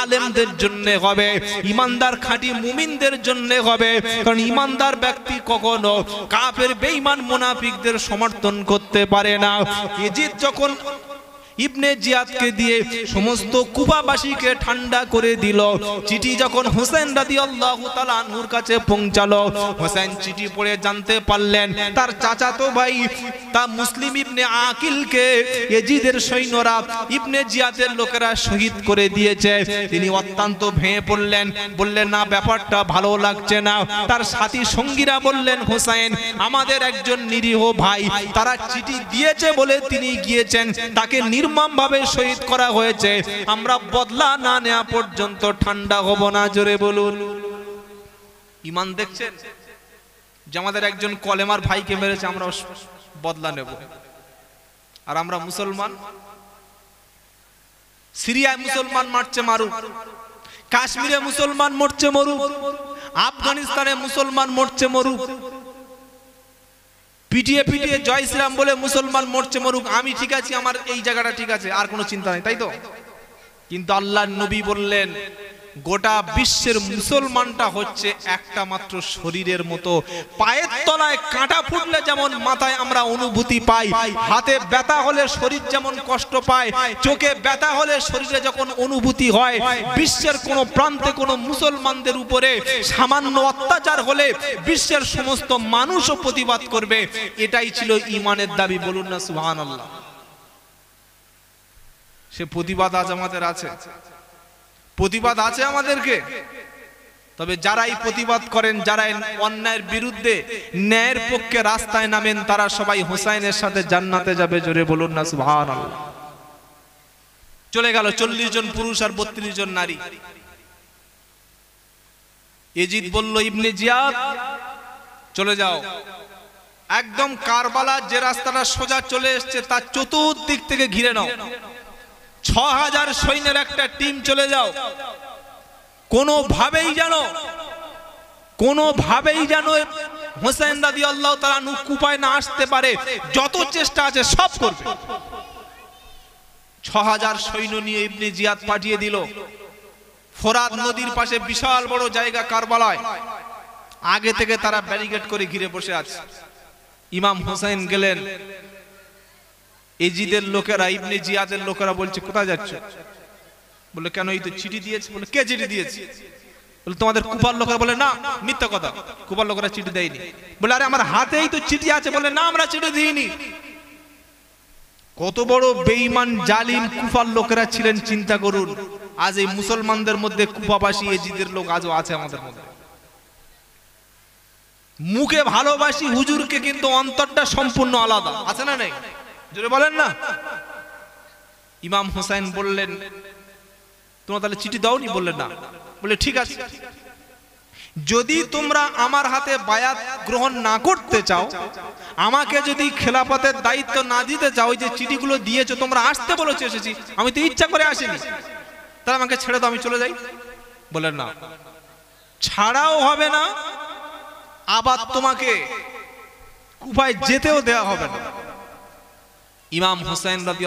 আলেমদের জন্য হবে ইমানদার খাঁটি মুমিনদের জন্য হবে কারণ ইমানদার ব্যক্তি কখনো কাফের বেঈমান মুনাফিকদের সমর্থন করতে পারে না এজিদ যখন ইবনে জিয়াদকে দিয়ে সমস্ত কুবাবাসীকে ঠান্ডা করে দিল চিঠি যখন হোসেন রাদি আল্লাহুর কাছে পৌঁছালো হোসেন চিঠি পড়ে জানতে পারলেন তার চাচাতো ভাই তা মুসলিম ইবনে আকিলকে এজিদের সৈন্যরা ইবনে জিয়াদের লোকেরা শহীদ করে দিয়েছে তিনি অত্যন্ত ভেঙে পড়লেন বললেন না ব্যাপারটা ভালো লাগছে না তার সাথী সঙ্গীরা বললেন হোসেন আমাদের একজন নিরীহ ভাই তারা চিঠি দিয়েছে বলে তিনি গিয়েছেন তাকে নির নির্মম ভাবে শহীদ করা হয়েছে আমরা বদলা না নেওয়া পর্যন্ত ঠান্ডা হব না জোরে বলুন ইমান দেখছেন যে আমাদের একজন কলেমার ভাইকে মেরেছে আমরা বদলা নেব আর আমরা মুসলমান সিরিয়ায় মুসলমান মারছে মারুক কাশ্মীরে মুসলমান মরছে মরুক আফগানিস্তানে মুসলমান মরছে মরুক পিটিয়ে পিটিয়ে জয় ইসলাম বলে মুসলমান মরছে মরুক আমি ঠিক আছি আমার এই জায়গাটা ঠিক আছে আর কোনো চিন্তা নেই তাই তো কিন্তু আল্লাহ নবী বললেন গোটা বিশ্বের মুসলমানটা হচ্ছে একটা মাত্র শরীরের মতো পায়ের তলায় কাঁটা ফুটলে যেমন মাথায় আমরা অনুভূতি পাই হাতে ব্যথা হলে শরীর যেমন কষ্ট পায় চোখে ব্যথা হলে শরীরে যখন অনুভূতি হয় বিশ্বের কোন প্রান্তে কোন মুসলমানদের উপরে সামান্য অত্যাচার হলে বিশ্বের সমস্ত মানুষও প্রতিবাদ করবে এটাই ছিল ইমানের দাবি বলুন না সুহান আল্লাহ সে প্রতিবাদ আজ আমাদের আছে প্রতিবাদ আছে আমাদেরকে তবে যারাই প্রতিবাদ করেন যারাই অন্যায়ের বিরুদ্ধে ন্যায়ের পক্ষে রাস্তায় নামেন তারা সবাই হোসাইনের সাথে জান্নাতে যাবে জোরে বলুন না সুহান চলে গেল চল্লিশ জন পুরুষ আর বত্রিশ জন নারী এজিদ বলল ইবনে জিয়াদ চলে যাও একদম কারবালা যে রাস্তাটা সোজা চলে এসছে তার চতুর্দিক থেকে ঘিরে নাও ছ হাজার সৈন্যের একটা টিম চলে যাও কোনোভাবেই যেন কোনোভাবেই যেন হোসেন দাদি আল্লাহ তারা নুকুপায় না আসতে পারে যত চেষ্টা আছে সব করবে ছ হাজার সৈন্য নিয়ে ইবনে জিয়াদ পাঠিয়ে দিল ফোরাত নদীর পাশে বিশাল বড় জায়গা কারবালায় আগে থেকে তারা ব্যারিকেড করে ঘিরে বসে আছে ইমাম হোসেন গেলেন এজিদের লোকেরা ইবনে জিয়াদের লোকেরা বলছে কোথায় যাচ্ছে বলে কেন এই তো চিঠি দিয়েছে বলে কে চিঠি দিয়েছে বলে তোমাদের কুপার লোকেরা বলে না মিথ্যা কথা কুপার লোকেরা চিঠি দেয়নি বলে আরে আমার হাতেই তো চিঠি আছে বলে না আমরা চিঠি দিইনি কত বড় বেঈমান জালিম কুফার লোকেরা ছিলেন চিন্তা করুন আজ এই মুসলমানদের মধ্যে কুফাবাসী এজিদের লোক আজও আছে আমাদের মধ্যে মুখে ভালোবাসি হুজুরকে কিন্তু অন্তরটা সম্পূর্ণ আলাদা আছে না নাই জোরে বলেন না ইমাম হোসাইন বললেন তোমরা তাহলে চিঠি দাওনি বললেন না বলে ঠিক আছে যদি তোমরা আমার হাতে বায়াত গ্রহণ না করতে চাও আমাকে যদি খেলাফতের দায়িত্ব না দিতে চাও যে চিঠিগুলো দিয়েছো তোমরা আসতে বলেছো এসেছি আমি তো ইচ্ছা করে আসিনি তাহলে আমাকে ছেড়ে দাও আমি চলে যাই বলেন না ছাড়াও হবে না আবার তোমাকে কুফায় যেতেও দেওয়া হবে না ইমাম হুসেন রবি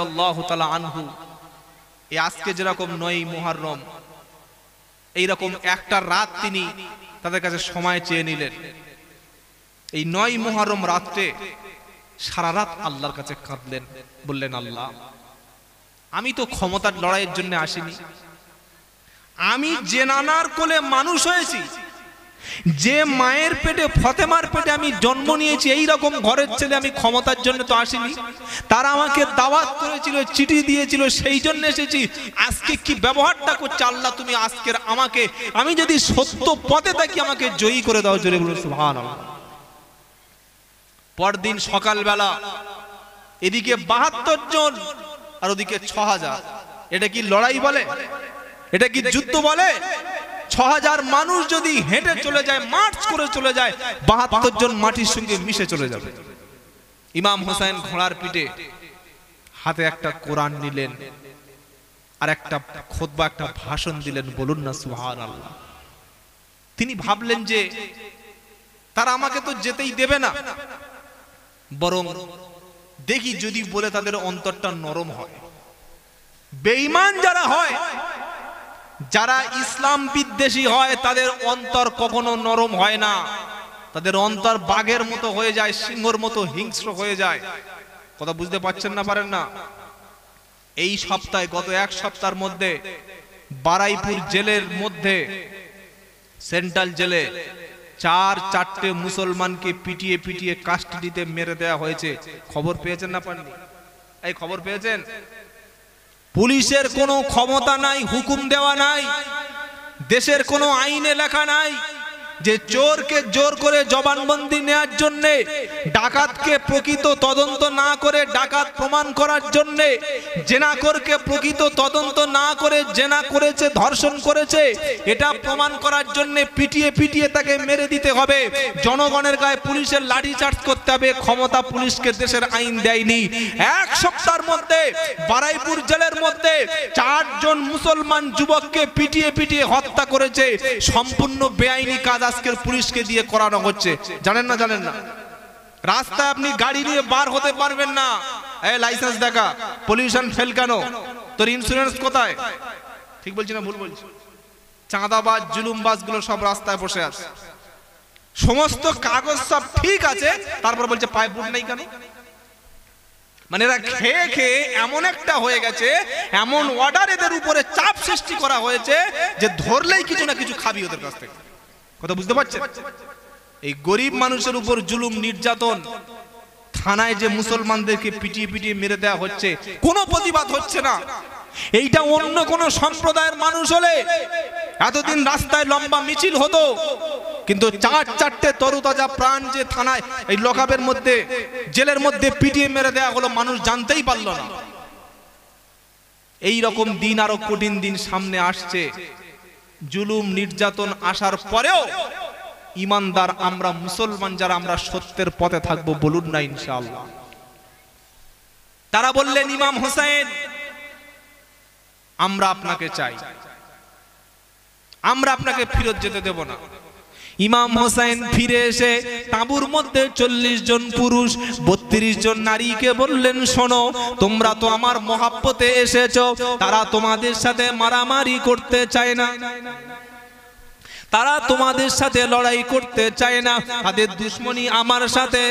আনহু এই আজকে যেরকম নয় মুহারম এইরকম একটা রাত তিনি তাদের কাছে সময় চেয়ে নিলেন এই নয় মুহরম রাত্রে সারা রাত আল্লাহর কাছে কাঁদলেন বললেন আল্লাহ আমি তো ক্ষমতার লড়াইয়ের জন্য আসিনি আমি জেনানার কোলে মানুষ হয়েছি যে মায়ের পেটে ফতেমার পেটে আমি জন্ম নিয়েছি এই রকম ঘরের ছেলে আমি ক্ষমতার জন্য তো আসিনি তারা আমাকে দাওয়াত করেছিল চিঠি দিয়েছিল সেই জন্য এসেছি আজকে কি ব্যবহারটা করছে আল্লাহ তুমি আজকের আমাকে আমি যদি সত্য পথে থাকি আমাকে জয়ী করে দাও জোরে বলুন সুহান পরদিন সকালবেলা এদিকে বাহাত্তর জন আর ওদিকে ছ হাজার এটা কি লড়াই বলে এটা কি যুদ্ধ বলে ছ হাজার মানুষ যদি হেঁটে চলে যায় মার্চ করে চলে যায় বাহাত্তর জন মাটির সঙ্গে মিশে চলে যাবে ইমাম হোসেন ঘোড়ার পিঠে হাতে একটা কোরআন নিলেন আর একটা খোদবা একটা ভাষণ দিলেন বলুন না সুহান আল্লাহ তিনি ভাবলেন যে তারা আমাকে তো যেতেই দেবে না বরং দেখি যদি বলে তাদের অন্তরটা নরম হয় বেঈমান যারা হয় যারা ইসলাম বিদ্বেষী হয় তাদের অন্তর কখনো নরম হয় না তাদের অন্তর বাঘের মতো হয়ে যায় সিংহর মতো হিংস্র হয়ে যায় কথা বুঝতে পারছেন না পারেন না এই সপ্তাহে গত এক সপ্তাহের মধ্যে বারাইপুর জেলের মধ্যে সেন্ট্রাল জেলে চার চারটে মুসলমানকে পিটিয়ে পিটিয়ে কাস্টডিতে মেরে দেয়া হয়েছে খবর পেয়েছেন না পাননি এই খবর পেয়েছেন পুলিশের কোনো ক্ষমতা নাই হুকুম দেওয়া নাই দেশের কোনো আইনে লেখা নাই যে চোরকে জোর করে জবানবন্দি নেয়ার জন্যে ডাকাতকে প্রকৃত তদন্ত না করে ডাকাত প্রমাণ করার জন্যে জেনাকরকে প্রকৃত তদন্ত না করে জেনা করেছে ধর্ষণ করেছে এটা প্রমাণ করার জন্যে পিটিয়ে পিটিয়ে তাকে মেরে দিতে হবে জনগণের গায়ে পুলিশের লাঠিচার্জ করতে হবে ক্ষমতা পুলিশকে দেশের আইন দেয়নি এক সপ্তাহের মধ্যে বারাইপুর জেলের মধ্যে চারজন মুসলমান যুবককে পিটিয়ে পিটিয়ে হত্যা করেছে সম্পূর্ণ বেআইনি কাজ আজকের পুলিশকে দিয়ে করানো হচ্ছে জানেন না জানেন না রাস্তায় আপনি গাড়ি নিয়ে বার হতে পারবেন না এ লাইসেন্স দেখা পলিউশন ফেল কেন তোর ইন্স্যুরেন্স কোথায় ঠিক বলছি না ভুল বলছি চাঁদাবাজ জুলুমবাজ গুলো সব রাস্তায় বসে আছে সমস্ত কাগজ সব ঠিক আছে তারপর বলছে পায়ে বুট নাই কেন মানে এরা খেয়ে খেয়ে এমন একটা হয়ে গেছে এমন অর্ডার এদের উপরে চাপ সৃষ্টি করা হয়েছে যে ধরলেই কিছু না কিছু খাবি ওদের কাছ থেকে কথা বুঝতে পারছেন এই গরিব মানুষের উপর জুলুম নির্যাতন থানায় যে মুসলমানদেরকে পিটিয়ে পিটিয়ে মেরে দেয়া হচ্ছে কোনো প্রতিবাদ হচ্ছে না এইটা অন্য কোন সম্প্রদায়ের মানুষ হলে এতদিন রাস্তায় লম্বা মিছিল হতো কিন্তু চার চারটে তরুতাজা প্রাণ যে থানায় এই লকাপের মধ্যে জেলের মধ্যে পিটিয়ে মেরে দেয়া হলো মানুষ জানতেই পারল না এই রকম দিন আরো কঠিন দিন সামনে আসছে জুলুম নির্যাতন আসার পরেও ইমানদার আমরা মুসলমান যারা আমরা সত্যের পথে থাকবো বলুন না ইনশাআল্লাহ তারা বললেন ইমাম হোসেন আমরা আপনাকে চাই আমরা আপনাকে ফিরত যেতে দেব না ইমাম হোসেন ফিরে এসে তাঁবুর মধ্যে চল্লিশ জন পুরুষ বত্রিশ জন নারীকে বললেন শোনো তোমরা তো আমার মহাব্বতে এসেছ তারা তোমাদের সাথে মারামারি করতে চায় না তারা তোমাদের সাথে লড়াই করতে চায় না তাদের দুশ্মনী আমার সাথে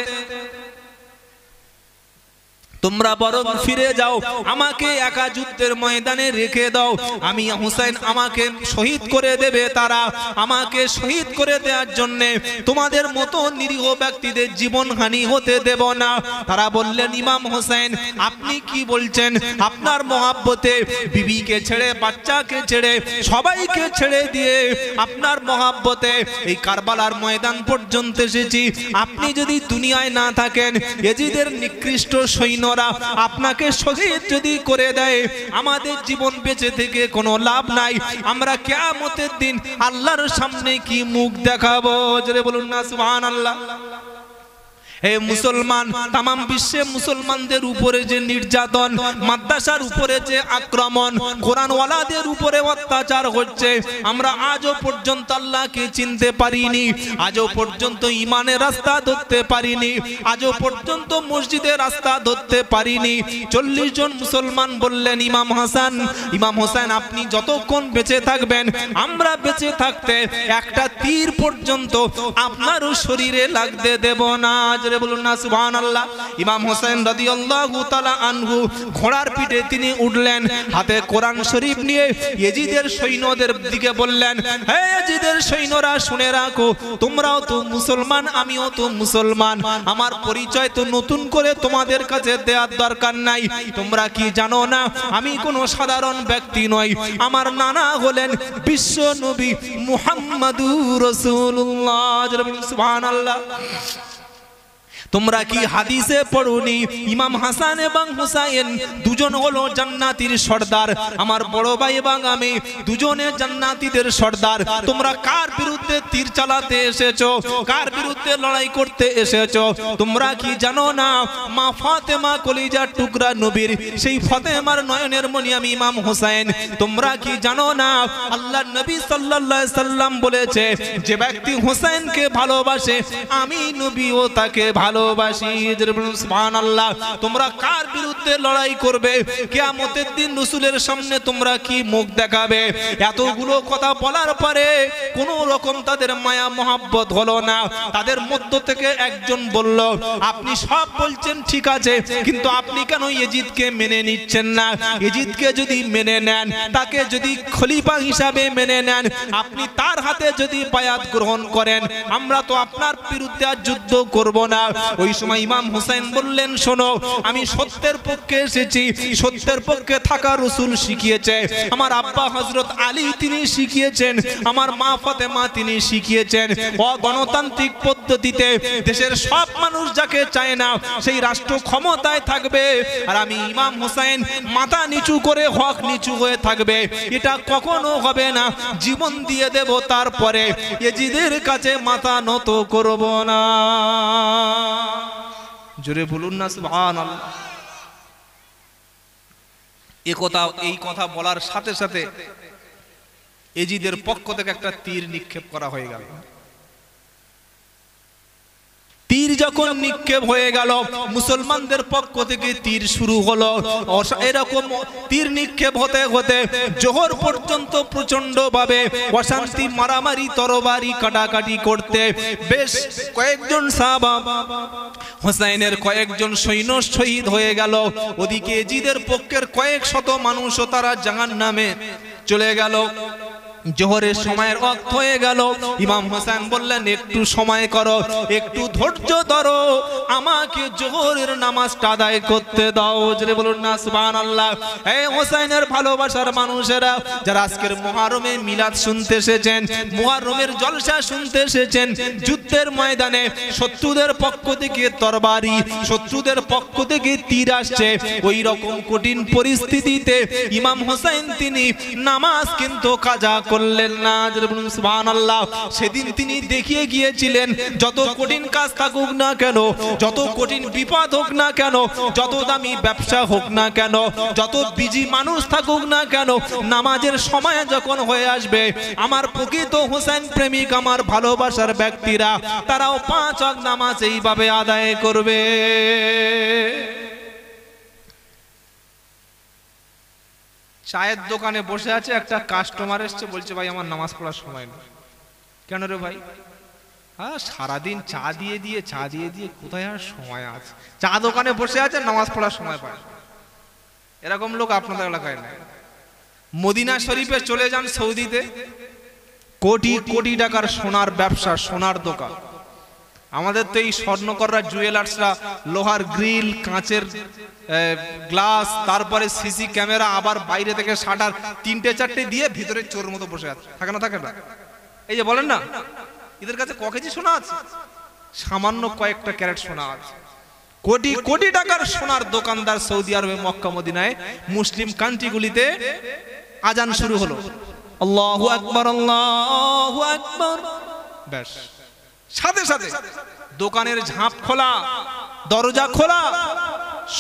তোমরা বরং ফিরে যাও আমাকে একা যুদ্ধের ময়দানে রেখে দাও আমি হুসাইন আমাকে শহীদ করে দেবে তারা আমাকে শহীদ করে দেওয়ার জন্য তোমাদের মতো নিরীহ ব্যক্তিদের জীবন হানি হতে দেব না তারা বললেন ইমাম হোসেন আপনি কি বলছেন আপনার মহাব্বতে বিবিকে ছেড়ে বাচ্চাকে ছেড়ে সবাইকে ছেড়ে দিয়ে আপনার মহাব্বতে এই কারবালার ময়দান পর্যন্ত এসেছি আপনি যদি দুনিয়ায় না থাকেন এজিদের নিকৃষ্ট সৈন্য ওরা আপনাকে শহীদ যদি করে দেয় আমাদের জীবন বেঁচে থেকে কোনো লাভ নাই আমরা কেয়ামতের দিন আল্লাহর সামনে কি মুখ দেখাবো জোরে বলুন না সুবহানাল্লাহ আল্লাহ মুসলমান তাম বিশ্বে মুসলমানদের উপরে যে নির্যাতন মাদ্রাসার উপরে যে আক্রমণ কোরআনওয়ালাদের উপরে অত্যাচার হচ্ছে আমরা আজও পর্যন্ত আল্লাহকে চিনতে পারিনি আজও পর্যন্ত ইমানের রাস্তা ধরতে পারিনি আজও পর্যন্ত মসজিদের রাস্তা ধরতে পারিনি চল্লিশ জন মুসলমান বললেন ইমাম হাসান ইমাম হোসেন আপনি যতক্ষণ বেঁচে থাকবেন আমরা বেঁচে থাকতে একটা তীর পর্যন্ত আপনারও শরীরে লাগতে দেব না আজ জোরে বলুন না সুবহান আল্লাহ ইমাম হোসেন রাদিয়াল্লাহু তাআলা আনহু ঘোড়ার পিঠে তিনি উঠলেন হাতে কোরআন শরীফ নিয়ে এজিদের সৈন্যদের দিকে বললেন হে সৈন্যরা শুনে রাখো তোমরাও তো মুসলমান আমিও তো মুসলমান আমার পরিচয় তো নতুন করে তোমাদের কাছে দেওয়ার দরকার নাই তোমরা কি জানো না আমি কোনো সাধারণ ব্যক্তি নই আমার নানা হলেন বিশ্ব নবী মুহাম্মাদুর রাসূলুল্লাহ সুবহানাল্লাহ তোমরা কি হাদিসে পড়ুনি ইমাম হাসান এবং হুসাইন দুজন হলো জান্নাতির সর্দার আমার বড় ভাই এবং আমি দুজনে জান্নাতিদের সর্দার তোমরা কার বিরুদ্ধে তীর চালাতে এসেছো কার বিরুদ্ধে লড়াই করতে এসেছো তোমরা কি জানো না মা ফাতেমা কলিজার টুকরা নবীর সেই ফাতেমার নয়নের মনি আমি ইমাম হুসাইন তোমরা কি জানো না আল্লাহ নবী সাল্লা সাল্লাম বলেছে যে ব্যক্তি হুসাইনকে ভালোবাসে আমি নবীও তাকে ভালো ভালোবাসি সুবহানাল্লাহ তোমরা কার বিরুদ্ধে লড়াই করবে কিয়ামতের দিন রসুলের সামনে তোমরা কি মুখ দেখাবে এতগুলো কথা বলার পরে কোনো রকম তাদের মায়া মহাব্বত হলো না তাদের মধ্য থেকে একজন বলল আপনি সব বলছেন ঠিক আছে কিন্তু আপনি কেন এজিদকে মেনে নিচ্ছেন না এজিদকে যদি মেনে নেন তাকে যদি খলিফা হিসাবে মেনে নেন আপনি তার হাতে যদি পায়াত গ্রহণ করেন আমরা তো আপনার বিরুদ্ধে আর যুদ্ধ করব না ওই সময় ইমাম হুসাইন বললেন শোনো আমি সত্যের পক্ষে এসেছি সত্যের পক্ষে থাকা রসুল শিখিয়েছে আমার আব্বা হজরত আলী তিনি শিখিয়েছেন আমার মা ফাতেমা তিনি শিখিয়েছেন গণতান্ত্রিক পদ্ধতিতে দেশের সব মানুষ যাকে চায় না সেই রাষ্ট্র ক্ষমতায় থাকবে আর আমি ইমাম হুসাইন মাথা নিচু করে হক নিচু হয়ে থাকবে এটা কখনো হবে না জীবন দিয়ে দেব তারপরে এজিদের কাছে মাথা নত করব না জোরে বলুন না সুহান আল্লাহ এ কথা এই কথা বলার সাথে সাথে এজিদের পক্ষ থেকে একটা তীর নিক্ষেপ করা হয়ে গেল তীর যখন নিক্ষেপ হয়ে গেল মুসলমানদের পক্ষ থেকে তীর শুরু হলো এরকম তীর নিক্ষেপ হতে হতে জোহর পর্যন্ত প্রচন্ড ভাবে অশান্তি মারামারি তরবারি কাটাকাটি করতে বেশ কয়েকজন সাহাবা হোসাইনের কয়েকজন সৈন্য শহীদ হয়ে গেল ওদিকে জিদের পক্ষের কয়েক শত মানুষও তারা জাহান নামে চলে গেল জোহরের সময়ের অর্থ হয়ে গেল ইমাম হোসেন বললেন একটু সময় করো একটু ধৈর্য ধরো আমাকে জোহরের নামাজটা আদায় করতে দাও যে বলুন না আল্লাহ এই হোসেনের ভালোবাসার মানুষেরা যারা আজকের মুহররমে মিলাদ শুনতে এসেছেন মুহররমের জলসা শুনতে এসেছেন যুদ্ধের ময়দানে শত্রুদের পক্ষ থেকে তরবারি শত্রুদের পক্ষ থেকে তীর আসছে ওই রকম কঠিন পরিস্থিতিতে ইমাম হোসেন তিনি নামাজ কিন্তু কাজা করলেন না সেদিন তিনি দেখিয়ে গিয়েছিলেন যত কঠিন কাজ থাকুক না কেন যত কঠিন বিপদ হোক না কেন যত দামি ব্যবসা হোক না কেন যত বিজি মানুষ থাকুক না কেন নামাজের সময় যখন হয়ে আসবে আমার প্রকৃত হোসেন প্রেমিক আমার ভালোবাসার ব্যক্তিরা তারাও পাঁচ নামাজ এইভাবে আদায় করবে চায়ের দোকানে বসে আছে একটা কাস্টমার এসছে বলছে ভাই আমার নামাজ পড়ার সময় নেই কেন রে ভাই হ্যাঁ সারাদিন চা দিয়ে দিয়ে চা দিয়ে দিয়ে কোথায় আর সময় আছে চা দোকানে বসে আছে নামাজ পড়ার সময় পায় এরকম লোক আপনাদের এলাকায় নেই মদিনা শরীফে চলে যান সৌদিতে কোটি কোটি টাকার সোনার ব্যবসা সোনার দোকান আমাদের তো এই স্বর্ণকররা জুয়েলার্সরা লোহার গ্রিল কাঁচের গ্লাস তারপরে সিসি ক্যামেরা আবার বাইরে থেকে শাটার তিনটে চারটে দিয়ে ভিতরে চোর মতো বসে আছে থাকে না থাকে না এই যে বলেন না এদের কাছে ক কেজি সোনা আছে সামান্য কয়েকটা ক্যারেট সোনা আছে কোটি কোটি টাকার সোনার দোকানদার সৌদি আরবে মক্কা মদিনায় মুসলিম কান্ট্রিগুলিতে আজান শুরু হলো আল্লাহু আকবার আল্লাহু আকবার ব্যাস সাথে সাথে দোকানের ঝাঁপ খোলা দরজা খোলা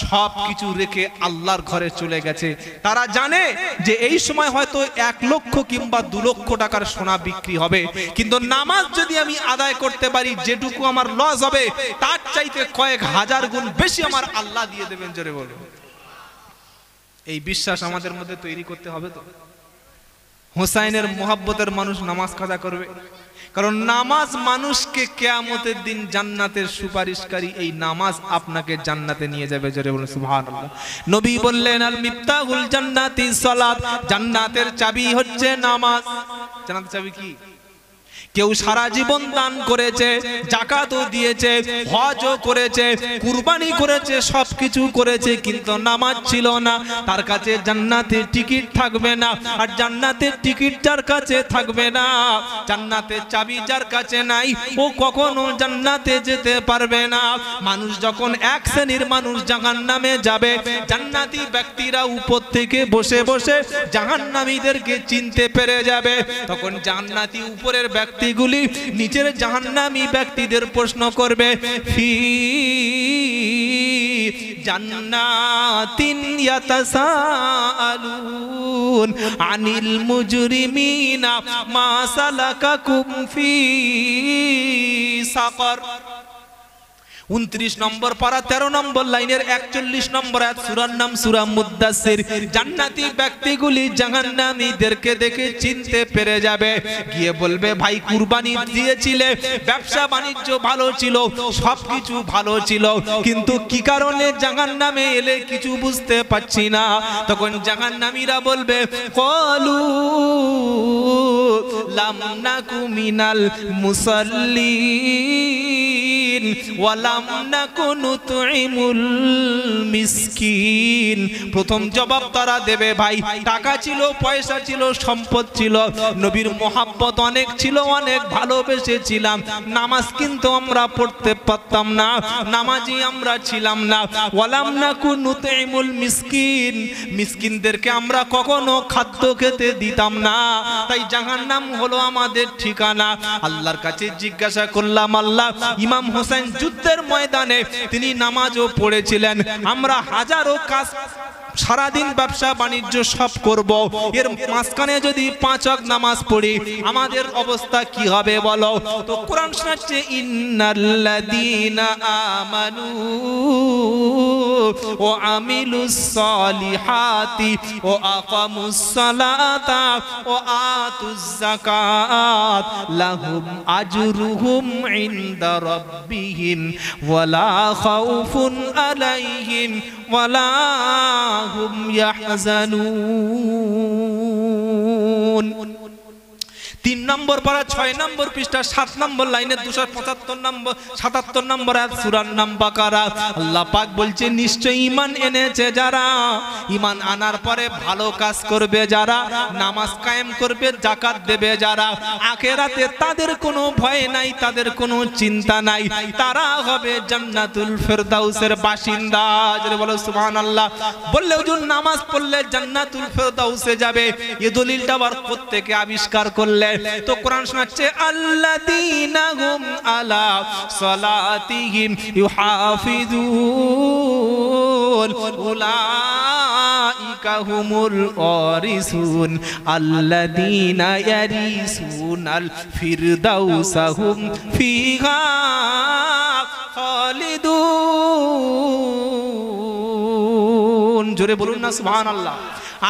সব কিছু রেখে আল্লাহর ঘরে চলে গেছে তারা জানে যে এই সময় হয়তো এক লক্ষ কিংবা দু লক্ষ টাকার সোনা বিক্রি হবে কিন্তু নামাজ যদি আমি আদায় করতে পারি যেটুকু আমার লস হবে তার চাইতে কয়েক হাজার গুণ বেশি আমার আল্লাহ দিয়ে দেবেন জোরে বলে এই বিশ্বাস আমাদের মধ্যে তৈরি করতে হবে তো হোসাইনের মোহাব্বতের মানুষ নামাজ কাজা করবে কারণ নামাজ মানুষকে কেয়ামতের দিন জান্নাতের সুপারিশকারী এই নামাজ আপনাকে জান্নাতে নিয়ে যাবে জোরে বলুন সুবহানাল্লাহ নবী বললেন আল মিফতাহুল জান্নাতি সালাত জান্নাতের চাবি হচ্ছে নামাজ জান্নাতের চাবি কি কেউ সারা জীবন দান করেছে জাকাতও দিয়েছে হজও করেছে কুরবানি করেছে সব কিছু করেছে কিন্তু নামাজ ছিল না তার কাছে জান্নাতের টিকিট থাকবে না আর জান্নাতের টিকিট যার কাছে থাকবে না জান্নাতের চাবি যার কাছে নাই ও কখনো জান্নাতে যেতে পারবে না মানুষ যখন এক শ্রেণীর মানুষ জাহান নামে যাবে জান্নাতি ব্যক্তিরা উপর থেকে বসে বসে নামীদেরকে চিনতে পেরে যাবে তখন জান্নাতি উপরের ব্যক্তি ব্যক্তিগুলি নিজের জাহান্নামী ব্যক্তিদের প্রশ্ন করবে জান্নাতিন আনিল মা সালাকাকুম ফি সাকর উনত্রিশ নম্বর পারা তেরো নম্বর লাইনের একচল্লিশ নম্বর এক সুরার নাম সুরা মুদাসের জান্নাতি ব্যক্তিগুলি জাহান্নামীদেরকে দেখে চিনতে পেরে যাবে গিয়ে বলবে ভাই কুরবানি দিয়েছিলে ব্যবসা বাণিজ্য ভালো ছিল সব কিছু ভালো ছিল কিন্তু কি কারণে জাহান নামে এলে কিছু বুঝতে পাচ্ছি না তখন জাহান নামীরা বলবে কলু লামনা কুমিনাল মুসল্লিন ওয়ালা না কোন তুইমুল মিসকিন প্রথম জবাব তারা দেবে ভাই টাকা ছিল পয়সা ছিল সম্পদ ছিল নবীর মোহাব্বত অনেক ছিল অনেক ভালোবেসেছিলাম নামাজ কিন্তু আমরা পড়তে পারতাম না নামাজি আমরা ছিলাম না বলাম না কোন তুইমুল মিসকিন মিসকিনদেরকে আমরা কখনো খাদ্য খেতে দিতাম না তাই জাহান্নাম হলো আমাদের ঠিকানা আল্লাহর কাছে জিজ্ঞাসা করলাম আল্লাহ ইমাম হোসেন যুদ্ধের ময়দানে তিনি নামাজও পড়েছিলেন আমরা হাজারো কাজ সারাদিন ব্যবসা বাণিজ্য সব করব এর মাঝখানে যদি পাঁচক নামাজ পড়ি আমাদের অবস্থা কি হবে বলো তো কোরআন শুনাচ্ছে ইন্নাল্লাদিনা আমানু وعملوا الصالحات وأقاموا الصلاة وآتوا الزكاة لهم أجرهم عند ربهم ولا خوف عليهم ولا هم يحزنون তিন নম্বর পারা ছয় নম্বর পৃষ্ঠা সাত নম্বর লাইনে দুশো পঁচাত্তর নম্বর সাতাত্তর নম্বর আর সুরার নাম বাকারা আল্লাহ পাক বলছে নিশ্চয়ই ইমান এনেছে যারা ইমান আনার পরে ভালো কাজ করবে যারা নামাজ কায়েম করবে জাকাত দেবে যারা রাতে তাদের কোনো ভয় নাই তাদের কোনো চিন্তা নাই তারা হবে জান্নাতুল ফেরদাউসের বাসিন্দা যারা বলো আল্লাহ বললে ওজন নামাজ পড়লে জান্নাতুল ফেরদাউসে যাবে এ দলিলটা আবার প্রত্যেকে আবিষ্কার করলে তো কোরআন শোনাচ্ছে আল্লাদিনাহুম আলা সালাতিহিম ইউহাফিজুন আল্লাদিনা জোরে বলুন না আল্লাহ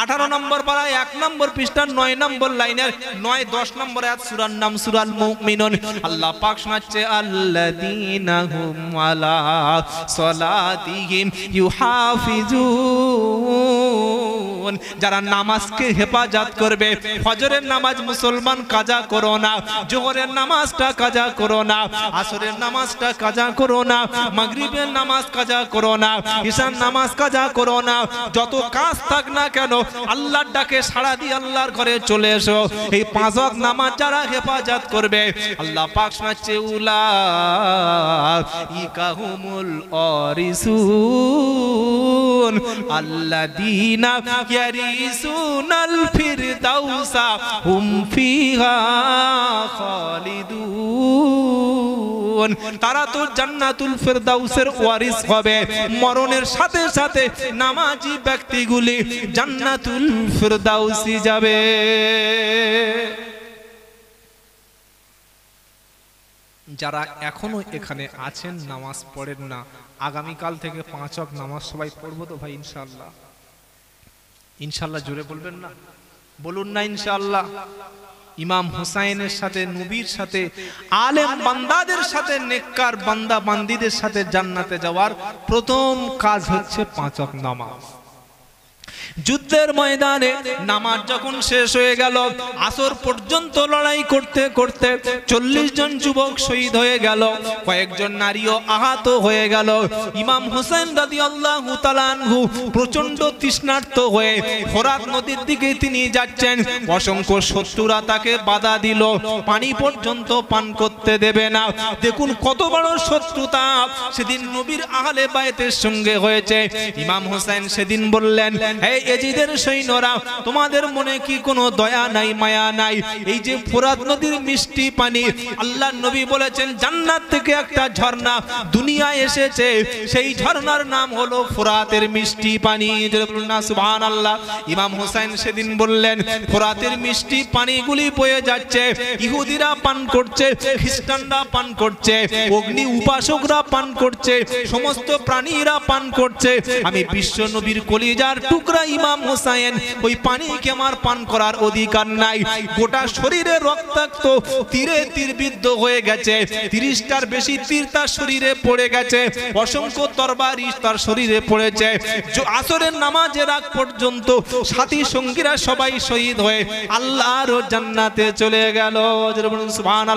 আঠারো নম্বর পাড়ায় এক নম্বর পৃষ্ঠার নয় নম্বর লাইনের নয় দশ নম্বর আয়াত সূরার নাম সূরাল মুমিনুন আল্লাহ পাক শোনাচ্ছে আল্লাযীনা হুম আলা সলাতিহিম ইউহাফিজুন করুন যারা নামাজকে হেফাজত করবে ফজরের নামাজ মুসলমান কাজা করো না জোহরের নামাজটা কাজা করো না আসরের নামাজটা কাজা করো না মাগরিবের নামাজ কাজা করো না ঈশার নামাজ কাজা করো না যত কাজ থাক না কেন আল্লাহর ডাকে সাড়া দিয়ে আল্লাহর ঘরে চলে এসো এই পাঁচ নামাজ যারা হেফাজত করবে আল্লাহ পাক শোনাচ্ছে উলা ইকাহুমুল অরিসুন কি هم فيها خالدون তারা তো জান্নাতুল ফেরদাউসের ওয়ারিস হবে মরণের সাথে সাথে নামাজি ব্যক্তিগুলি জান্নাতুল ফেরদাউসি যাবে যারা এখনো এখানে আছেন নামাজ পড়েন না আগামীকাল থেকে পাঁচ নামাজ সবাই পড়বো তো ভাই ইনশাল্লাহ ইনশাল্লাহ জোরে বলবেন না বলুন না ইনশাল্লাহ ইমাম হুসাইনের সাথে নবীর সাথে আলেম বান্দাদের সাথে নেককার বান্দা বান্দিদের সাথে জান্নাতে যাওয়ার প্রথম কাজ হচ্ছে পাঁচক নামাজ যুদ্ধের ময়দানে নামাজ যখন শেষ হয়ে গেল আসর পর্যন্ত লড়াই করতে করতে চল্লিশ জন যুবক শহীদ হয়ে গেল কয়েকজন নারীও আহত হয়ে গেল ইমাম হোসেন দাদি আল্লাহ হুতালানহু প্রচন্ড তৃষ্ণার্থ হয়ে ফোরাত নদীর দিকে তিনি যাচ্ছেন অসংখ্য শত্রুরা তাকে বাধা দিল পানি পর্যন্ত পান করতে দেবে না দেখুন কত বড় শত্রুতা সেদিন নবীর আহলে বায়েতের সঙ্গে হয়েছে ইমাম হোসেন সেদিন বললেন হে এজিদের সৈন্যরা তোমাদের মনে কি কোনো দয়া নাই মায়া নাই এই যে নদীর মিষ্টি পানি আল্লাহ নবী বলেছেন জান্নাত থেকে একটা ঝর্ণা দুনিয়া এসেছে সেই ঝর্ণার নাম হলো ফোরাতের মিষ্টি পানি সুবহান আল্লাহ ইমাম সেদিন বললেন মিষ্টি পানিগুলি বয়ে যাচ্ছে ইহুদিরা পান করছে খ্রিস্টানরা পান করছে অগ্নি উপাসকরা পান করছে সমস্ত প্রাণীরা পান করছে আমি বিশ্ব নবীর কলিজার টুকরা ইমাম হুসাইন ওই পানিকে আমার পান করার অধিকার নাই গোটা শরীরে রক্তাক্ত তীরে তীরবিদ্ধ হয়ে গেছে তিরিশটার বেশি তীর তার শরীরে পড়ে গেছে অসংখ্য তরবারি তার শরীরে পড়েছে আসরের নামাজের আগ পর্যন্ত সাথী সঙ্গীরা সবাই শহীদ হয়ে আল্লাহর জান্নাতে চলে গেল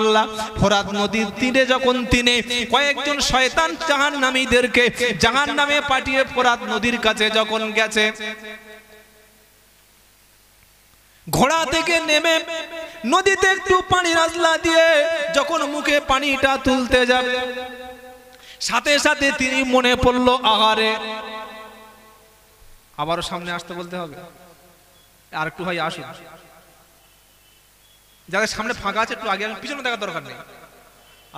আল্লাহ ফোরাত নদীর তীরে যখন তিনি কয়েকজন শয়তান জাহান্নামীদেরকে জাহান্নামে পাঠিয়ে ফোরাত নদীর কাছে যখন গেছে ঘোড়া থেকে নেমে নদীতে একটু পানি রাজলা দিয়ে যখন মুখে পানিটা তুলতে যাবে সাথে সাথে তিনি মনে পড়ল আহারে আবারও সামনে আসতে বলতে হবে আর একটু ভাই আসুন যাদের সামনে ফাঁকা আছে একটু আগে আমি পিছনে দেখার দরকার নেই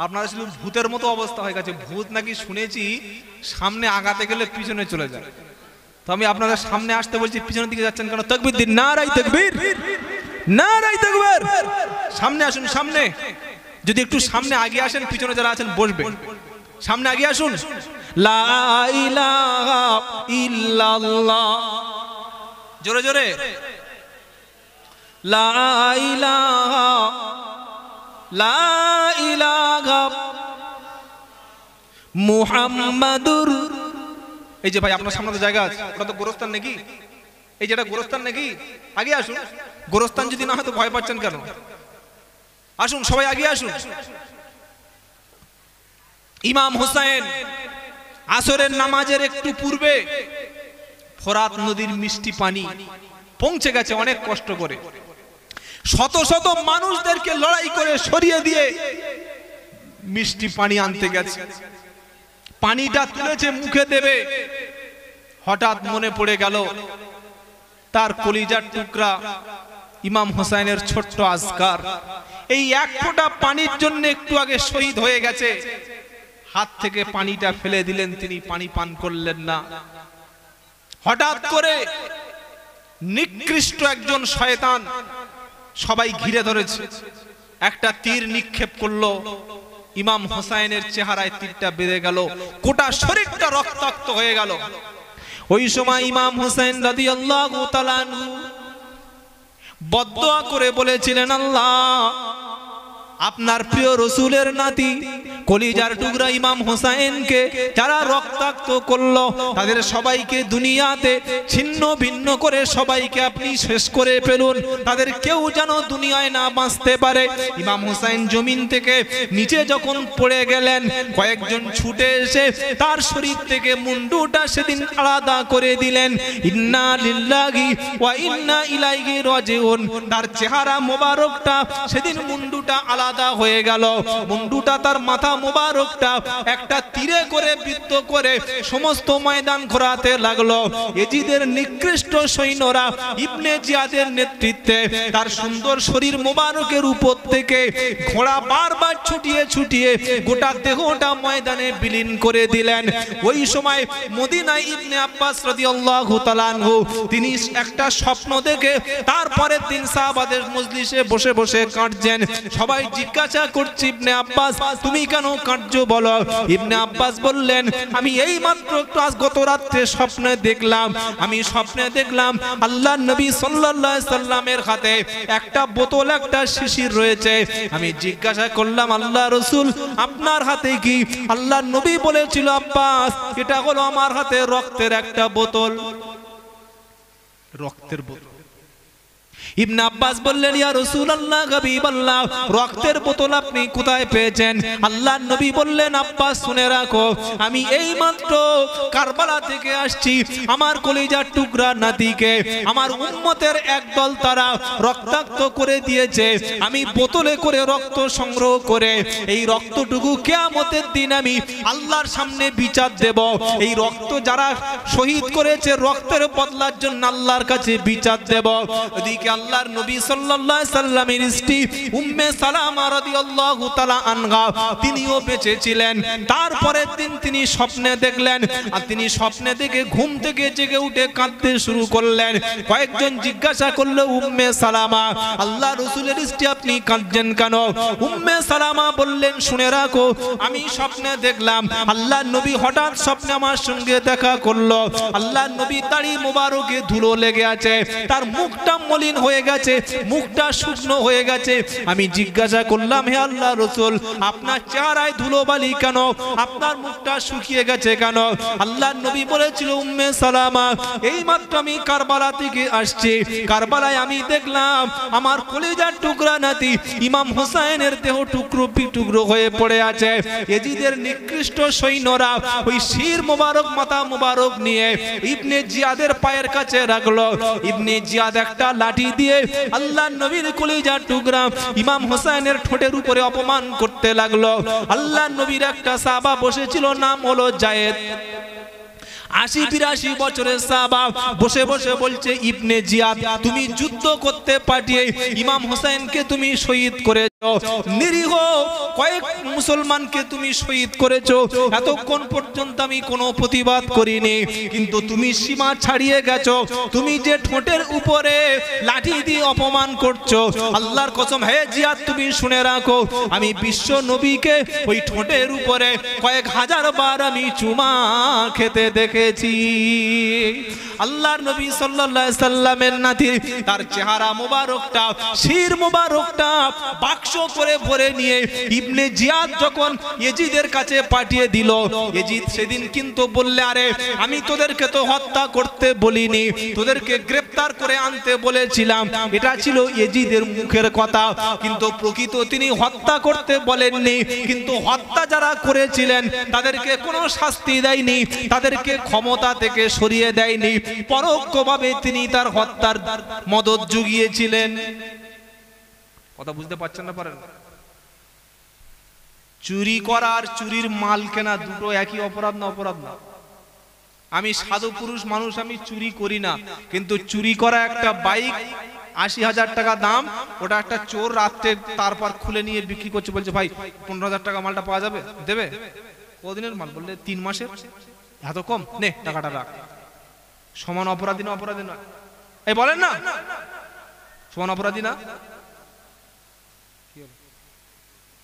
আপনাদের শুধু ভূতের মতো অবস্থা হয়ে গেছে ভূত নাকি শুনেছি সামনে আগাতে গেলে পিছনে চলে যায় তো আমি আপনাদের সামনে আসতে বলছি পিছনের দিকে যাচ্ছেন কেন তকবির দিন না রাই তকবির না রাই তকবির সামনে আসুন সামনে যদি একটু সামনে আগে আসেন পিছনে যারা আছেন বসবে সামনে আগে আসুন জোরে জোরে মুহাম্মাদুর এই যে ভাই আপনার সামনে তো জায়গা আছে ওটা তো গোরস্থান নাকি এই যেটা গোরস্থান নাকি আগে আসুন গোরস্থান যদি না হয় তো ভয় পাচ্ছেন কেন আসুন সবাই আগে আসুন ইমাম হোসাইন আসরের নামাজের একটু পূর্বে ফোরাত নদীর মিষ্টি পানি পৌঁছে গেছে অনেক কষ্ট করে শত শত মানুষদেরকে লড়াই করে সরিয়ে দিয়ে মিষ্টি পানি আনতে গেছে পানিটা তুলেছে মুখে দেবে হঠাৎ মনে পড়ে গেল তার কলিজার টুকরা ইমাম হোসাইনের ছোট্ট আজকার এই এক ফোঁটা পানির জন্য একটু আগে শহীদ হয়ে গেছে হাত থেকে পানিটা ফেলে দিলেন তিনি পানি পান করলেন না হঠাৎ করে নিকৃষ্ট একজন শয়তান সবাই ঘিরে ধরেছে একটা তীর নিক্ষেপ করলো ইমাম হোসাইনের চেহারায় তীরটা বেড়ে গেল গোটা শরীরটা রক্তাক্ত হয়ে গেল ওই সময় ইমাম হোসেন দাদি আল্লাহ বদয়া করে বলেছিলেন আল্লাহ আপনার প্রিয় রসুলের নাতি কলিজার টুকরা ইমাম হোসাইনকে যারা রক্তাক্ত করল তাদের সবাইকে দুনিয়াতে ছিন্ন ভিন্ন করে সবাইকে আপনি শেষ করে ফেলুন তাদের কেউ যেন দুনিয়ায় না বাঁচতে পারে ইমাম হোসাইন জমিন থেকে নিচে যখন পড়ে গেলেন কয়েকজন ছুটে এসে তার শরীর থেকে মুন্ডুটা সেদিন আলাদা করে দিলেন ইন্না লিল্লাগি ওয়া ইন্না ইলাইহি রাজিউন তার চেহারা মোবারকটা সেদিন মুন্ডুটা আলাদা হয়ে গেল মুন্ডুটা তার মাথা মোবারকটা একটা তীরে করে বৃত্ত করে সমস্ত ময়দান ঘোরাতে লাগলো এজিদের নিকৃষ্ট সৈন্যরা ইবনে জিয়াদের নেতৃত্বে তার সুন্দর শরীর মোবারকের উপর থেকে ঘোড়া বারবার ছুটিয়ে ছুটিয়ে গোটা দেহটা ময়দানে বিলীন করে দিলেন ওই সময় মদিনা ইবনে আব্বাস রাদিয়াল্লাহু তাআলাহু তিনি একটা স্বপ্ন দেখে তারপরে তিন সাহাবাদের মজলিসে বসে বসে কাঁদছেন সবাই জিজ্ঞাসা করছি ইবনে আব্বাস তুমি কেন কেন কার্য বলো ইবনে আব্বাস বললেন আমি এই মাত্র আজ গত রাত্রে স্বপ্নে দেখলাম আমি স্বপ্নে দেখলাম আল্লাহ নবী সাল্লাল্লাহু সাল্লামের হাতে একটা বোতল একটা শিশির রয়েছে আমি জিজ্ঞাসা করলাম আল্লাহ রসুল আপনার হাতে কি আল্লাহ নবী বলেছিল আব্বাস এটা হলো আমার হাতে রক্তের একটা বোতল রক্তের বোতল ইবনে আব্বাস বললেন ইয়া রাসূলুল্লাহ হাবিবাল্লাহ রক্তের বোতল আপনি কোথায় পেয়েছেন আল্লাহর নবী বললেন আব্বাস শুনে রাখো আমি এই মাত্র কারবালা থেকে আসছি আমার কলিজার টুকরা নাতিকে আমার উম্মতের তারা রক্তাক্ত করে দিয়েছে আমি বোতলে করে রক্ত সংগ্রহ করে এই রক্তটুকু কিয়ামতের দিন আমি আল্লাহর সামনে বিচার দেব এই রক্ত যারা শহীদ করেছে রক্তের বদলার জন্য আল্লাহর কাছে বিচার দেব ওদিকে আল্লাহর নবী সাল্লাল্লাহু সাল্লামের স্ত্রী উম্মে সালামা রাদিয়াল্লাহু তাআলা আনহা তিনিও বেঁচে ছিলেন তারপরের দিন তিনি স্বপ্নে দেখলেন আর তিনি স্বপ্নে দেখে ঘুম থেকে জেগে উঠে কাঁদতে শুরু করলেন কয়েকজন জিজ্ঞাসা করল উম্মে সালামা আল্লাহ রাসূলের স্ত্রী আপনি কাঁদছেন কেন উম্মে সালামা বললেন শুনে রাখো আমি স্বপ্নে দেখলাম আল্লাহর নবী হঠাৎ স্বপ্নে আমার সঙ্গে দেখা করলো আল্লাহর নবী তাড়ি মুবারকে ধুলো লেগে আছে তার মুখটা মলিন হয়ে হয়ে গেছে মুখটা শুকনো হয়ে গেছে আমি জিজ্ঞাসা করলাম হে আল্লাহ রসুল আপনার চেহারায় ধুলোবালি কেন আপনার মুখটা শুকিয়ে গেছে কেন আল্লাহ নবী বলেছিল উম্মে সালামা এই মাত্র আমি কারবালা থেকে আসছি কারবালায় আমি দেখলাম আমার কলিজার টুকরা নাতি ইমাম হুসাইনের দেহ টুকরো টুকরো হয়ে পড়ে আছে এজিদের নিকৃষ্ট সৈন্যরা ওই শির মোবারক মাতা মোবারক নিয়ে ইবনে জিয়াদের পায়ের কাছে রাখলো ইবনে জিয়াদ একটা লাঠি দিয়ে দিয়ে আল্লাহ নবীর কলিজার টুকরা ইমাম হোসেনের ঠোঁটের উপরে অপমান করতে লাগলো আল্লাহ নবীর একটা সাবা বসেছিল নাম হলো জায়েদ আশি বিরাশি বছরের সাবা বসে বসে বলছে ইবনে জিয়া তুমি যুদ্ধ করতে পাঠিয়ে ইমাম হোসেনকে তুমি শহীদ করে নিরীহ কয়েক মুসলমানকে তুমি শহীদ করেছো এতক্ষণ পর্যন্ত আমি কোনো প্রতিবাদ করিনি কিন্তু তুমি সীমা ছাড়িয়ে গেছো তুমি যে ঠোঁটের উপরে লাঠি দিয়ে অপমান করছো আল্লাহর কসম হে জিয়াদ তুমি শুনে রাখো আমি বিশ্ব নবীকে ওই ঠোঁটের উপরে কয়েক হাজার বার আমি চুমা খেতে দেখেছি আল্লাহর নবী সাল্লাল্লাহু সাল্লামের নাতি তার চেহারা মোবারকটা শির মোবারকটা বাক্স বাক্স করে ভরে নিয়ে ইবনে জিয়াদ যখন এজিদের কাছে পাঠিয়ে দিল এজিদ সেদিন কিন্তু বললে আরে আমি তোদেরকে তো হত্যা করতে বলিনি তোদেরকে গ্রেপ্তার করে আনতে বলেছিলাম এটা ছিল এজিদের মুখের কথা কিন্তু প্রকৃত তিনি হত্যা করতে বলেননি কিন্তু হত্যা যারা করেছিলেন তাদেরকে কোনো শাস্তি দেয়নি তাদেরকে ক্ষমতা থেকে সরিয়ে দেয়নি পরোক্ষভাবে তিনি তার হত্যার মদত জুগিয়েছিলেন কথা বুঝতে পারছেন না পারেন চুরি করা আর চুরির মাল কেনা দুটো একই অপরাধ না অপরাধ না আমি সাধু পুরুষ মানুষ আমি চুরি করি না কিন্তু চুরি করা একটা বাইক আশি হাজার টাকা দাম ওটা একটা চোর রাত্রে তারপর খুলে নিয়ে বিক্রি করছে বলছে ভাই পনেরো হাজার টাকা মালটা পাওয়া যাবে দেবে কদিনের মাল বললে তিন মাসের এত কম নে টাকাটা রাখ সমান অপরাধী না অপরাধী না এই বলেন না সমান অপরাধী না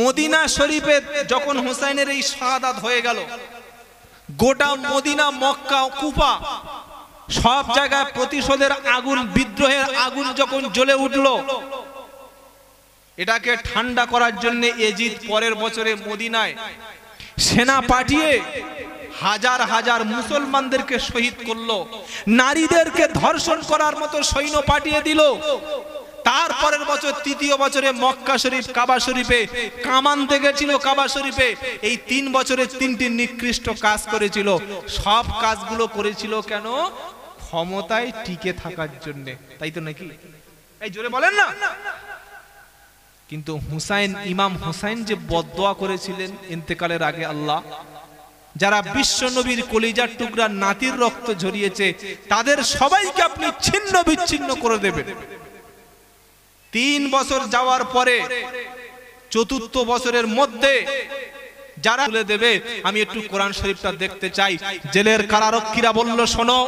মদিনা শরীফে যখন হুসাইনের এই শাহাদ হয়ে গেল গোটা মদিনা মক্কা কুপা সব জায়গায় প্রতিশোধের আগুন বিদ্রোহের আগুন যখন জ্বলে উঠল এটাকে ঠান্ডা করার জন্য এজিত পরের বছরে মদিনায় সেনা পাঠিয়ে হাজার হাজার মুসলমানদেরকে শহীদ করলো নারীদেরকে ধর্ষণ করার মতো সৈন্য পাঠিয়ে দিল তারপরের বছর তৃতীয় বছরে মক্কা শরীফ কাবা শরীফে কামান থেকে ছিল কাবা শরীফে এই তিন বছরে তিনটি নিকৃষ্ট কাজ করেছিল সব কাজগুলো করেছিল কেন ক্ষমতায় টিকে থাকার জন্য তাই তো নাকি এই জোরে বলেন না কিন্তু হুসাইন ইমাম হুসাইন যে বদোয়া করেছিলেন ইন্তেকালের আগে আল্লাহ যারা বিশ্ব নবীর কলিজার টুকরা নাতির রক্ত ঝরিয়েছে তাদের সবাইকে আপনি ছিন্ন বিচ্ছিন্ন করে দেবেন তিন বছর যাওয়ার পরে চতুর্থ বছরের মধ্যে যারা তুলে দেবে আমি একটু কোরআন শরীফটা দেখতে চাই জেলের কারারক্ষীরা বলল শোনো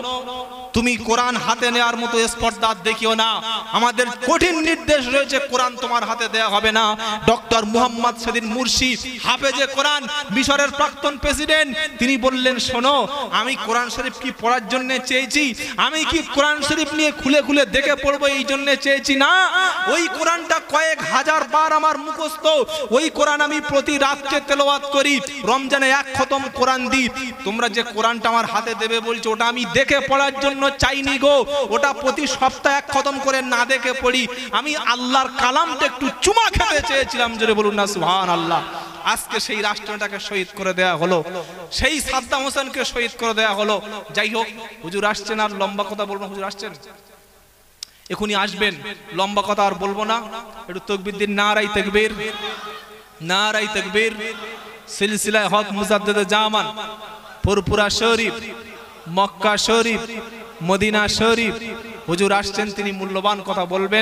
তুমি কোরআন হাতে নেওয়ার মতো স্পর্ধা দেখিও না আমাদের কঠিন নির্দেশ রয়েছে কোরআন তোমার হাতে দেয়া হবে না ডক্টর মুহাম্মদ সেদিন মুর্শি হাফেজে কোরআন মিশরের প্রাক্তন প্রেসিডেন্ট তিনি বললেন শোনো আমি কোরআন শরীফ কি পড়ার জন্য চেয়েছি আমি কি কোরআন শরীফ নিয়ে খুলে খুলে দেখে পড়বো এই জন্য চেয়েছি না ওই কোরআনটা কয়েক হাজার বার আমার মুখস্থ ওই কোরআন আমি প্রতি রাত্রে তেলাওয়াত করি রমজানে এক খতম কোরআন দিই তোমরা যে কোরআনটা আমার হাতে দেবে বলছো ওটা আমি দেখে পড়ার জন্য চাইনি গো ওটা প্রতি সপ্তাহে এক খতম করে না দেখে পড়ি আমি আল্লাহর কালামটা একটু চুমা খেতে চেয়েছিলাম জোরে বলুন না সুহান আল্লাহ আজকে সেই রাষ্ট্রটাকে শহীদ করে দেয়া হলো সেই সাদ্দাম হোসেনকে শহীদ করে দেয়া হলো যাই হোক হুজুর আসছেন আর লম্বা কথা বলবো হুজুর আসছেন এখনই আসবেন লম্বা কথা আর বলবো না একটু তকবির দিন না রাই তকবির না রাই তকবির সিলসিলায় হক মুজাদ্দেদ জামান পুরপুরা শরীফ মক্কা শরীফ মদিনা শরীফ হুজুর আসছেন তিনি মূল্যবান কথা বলবেন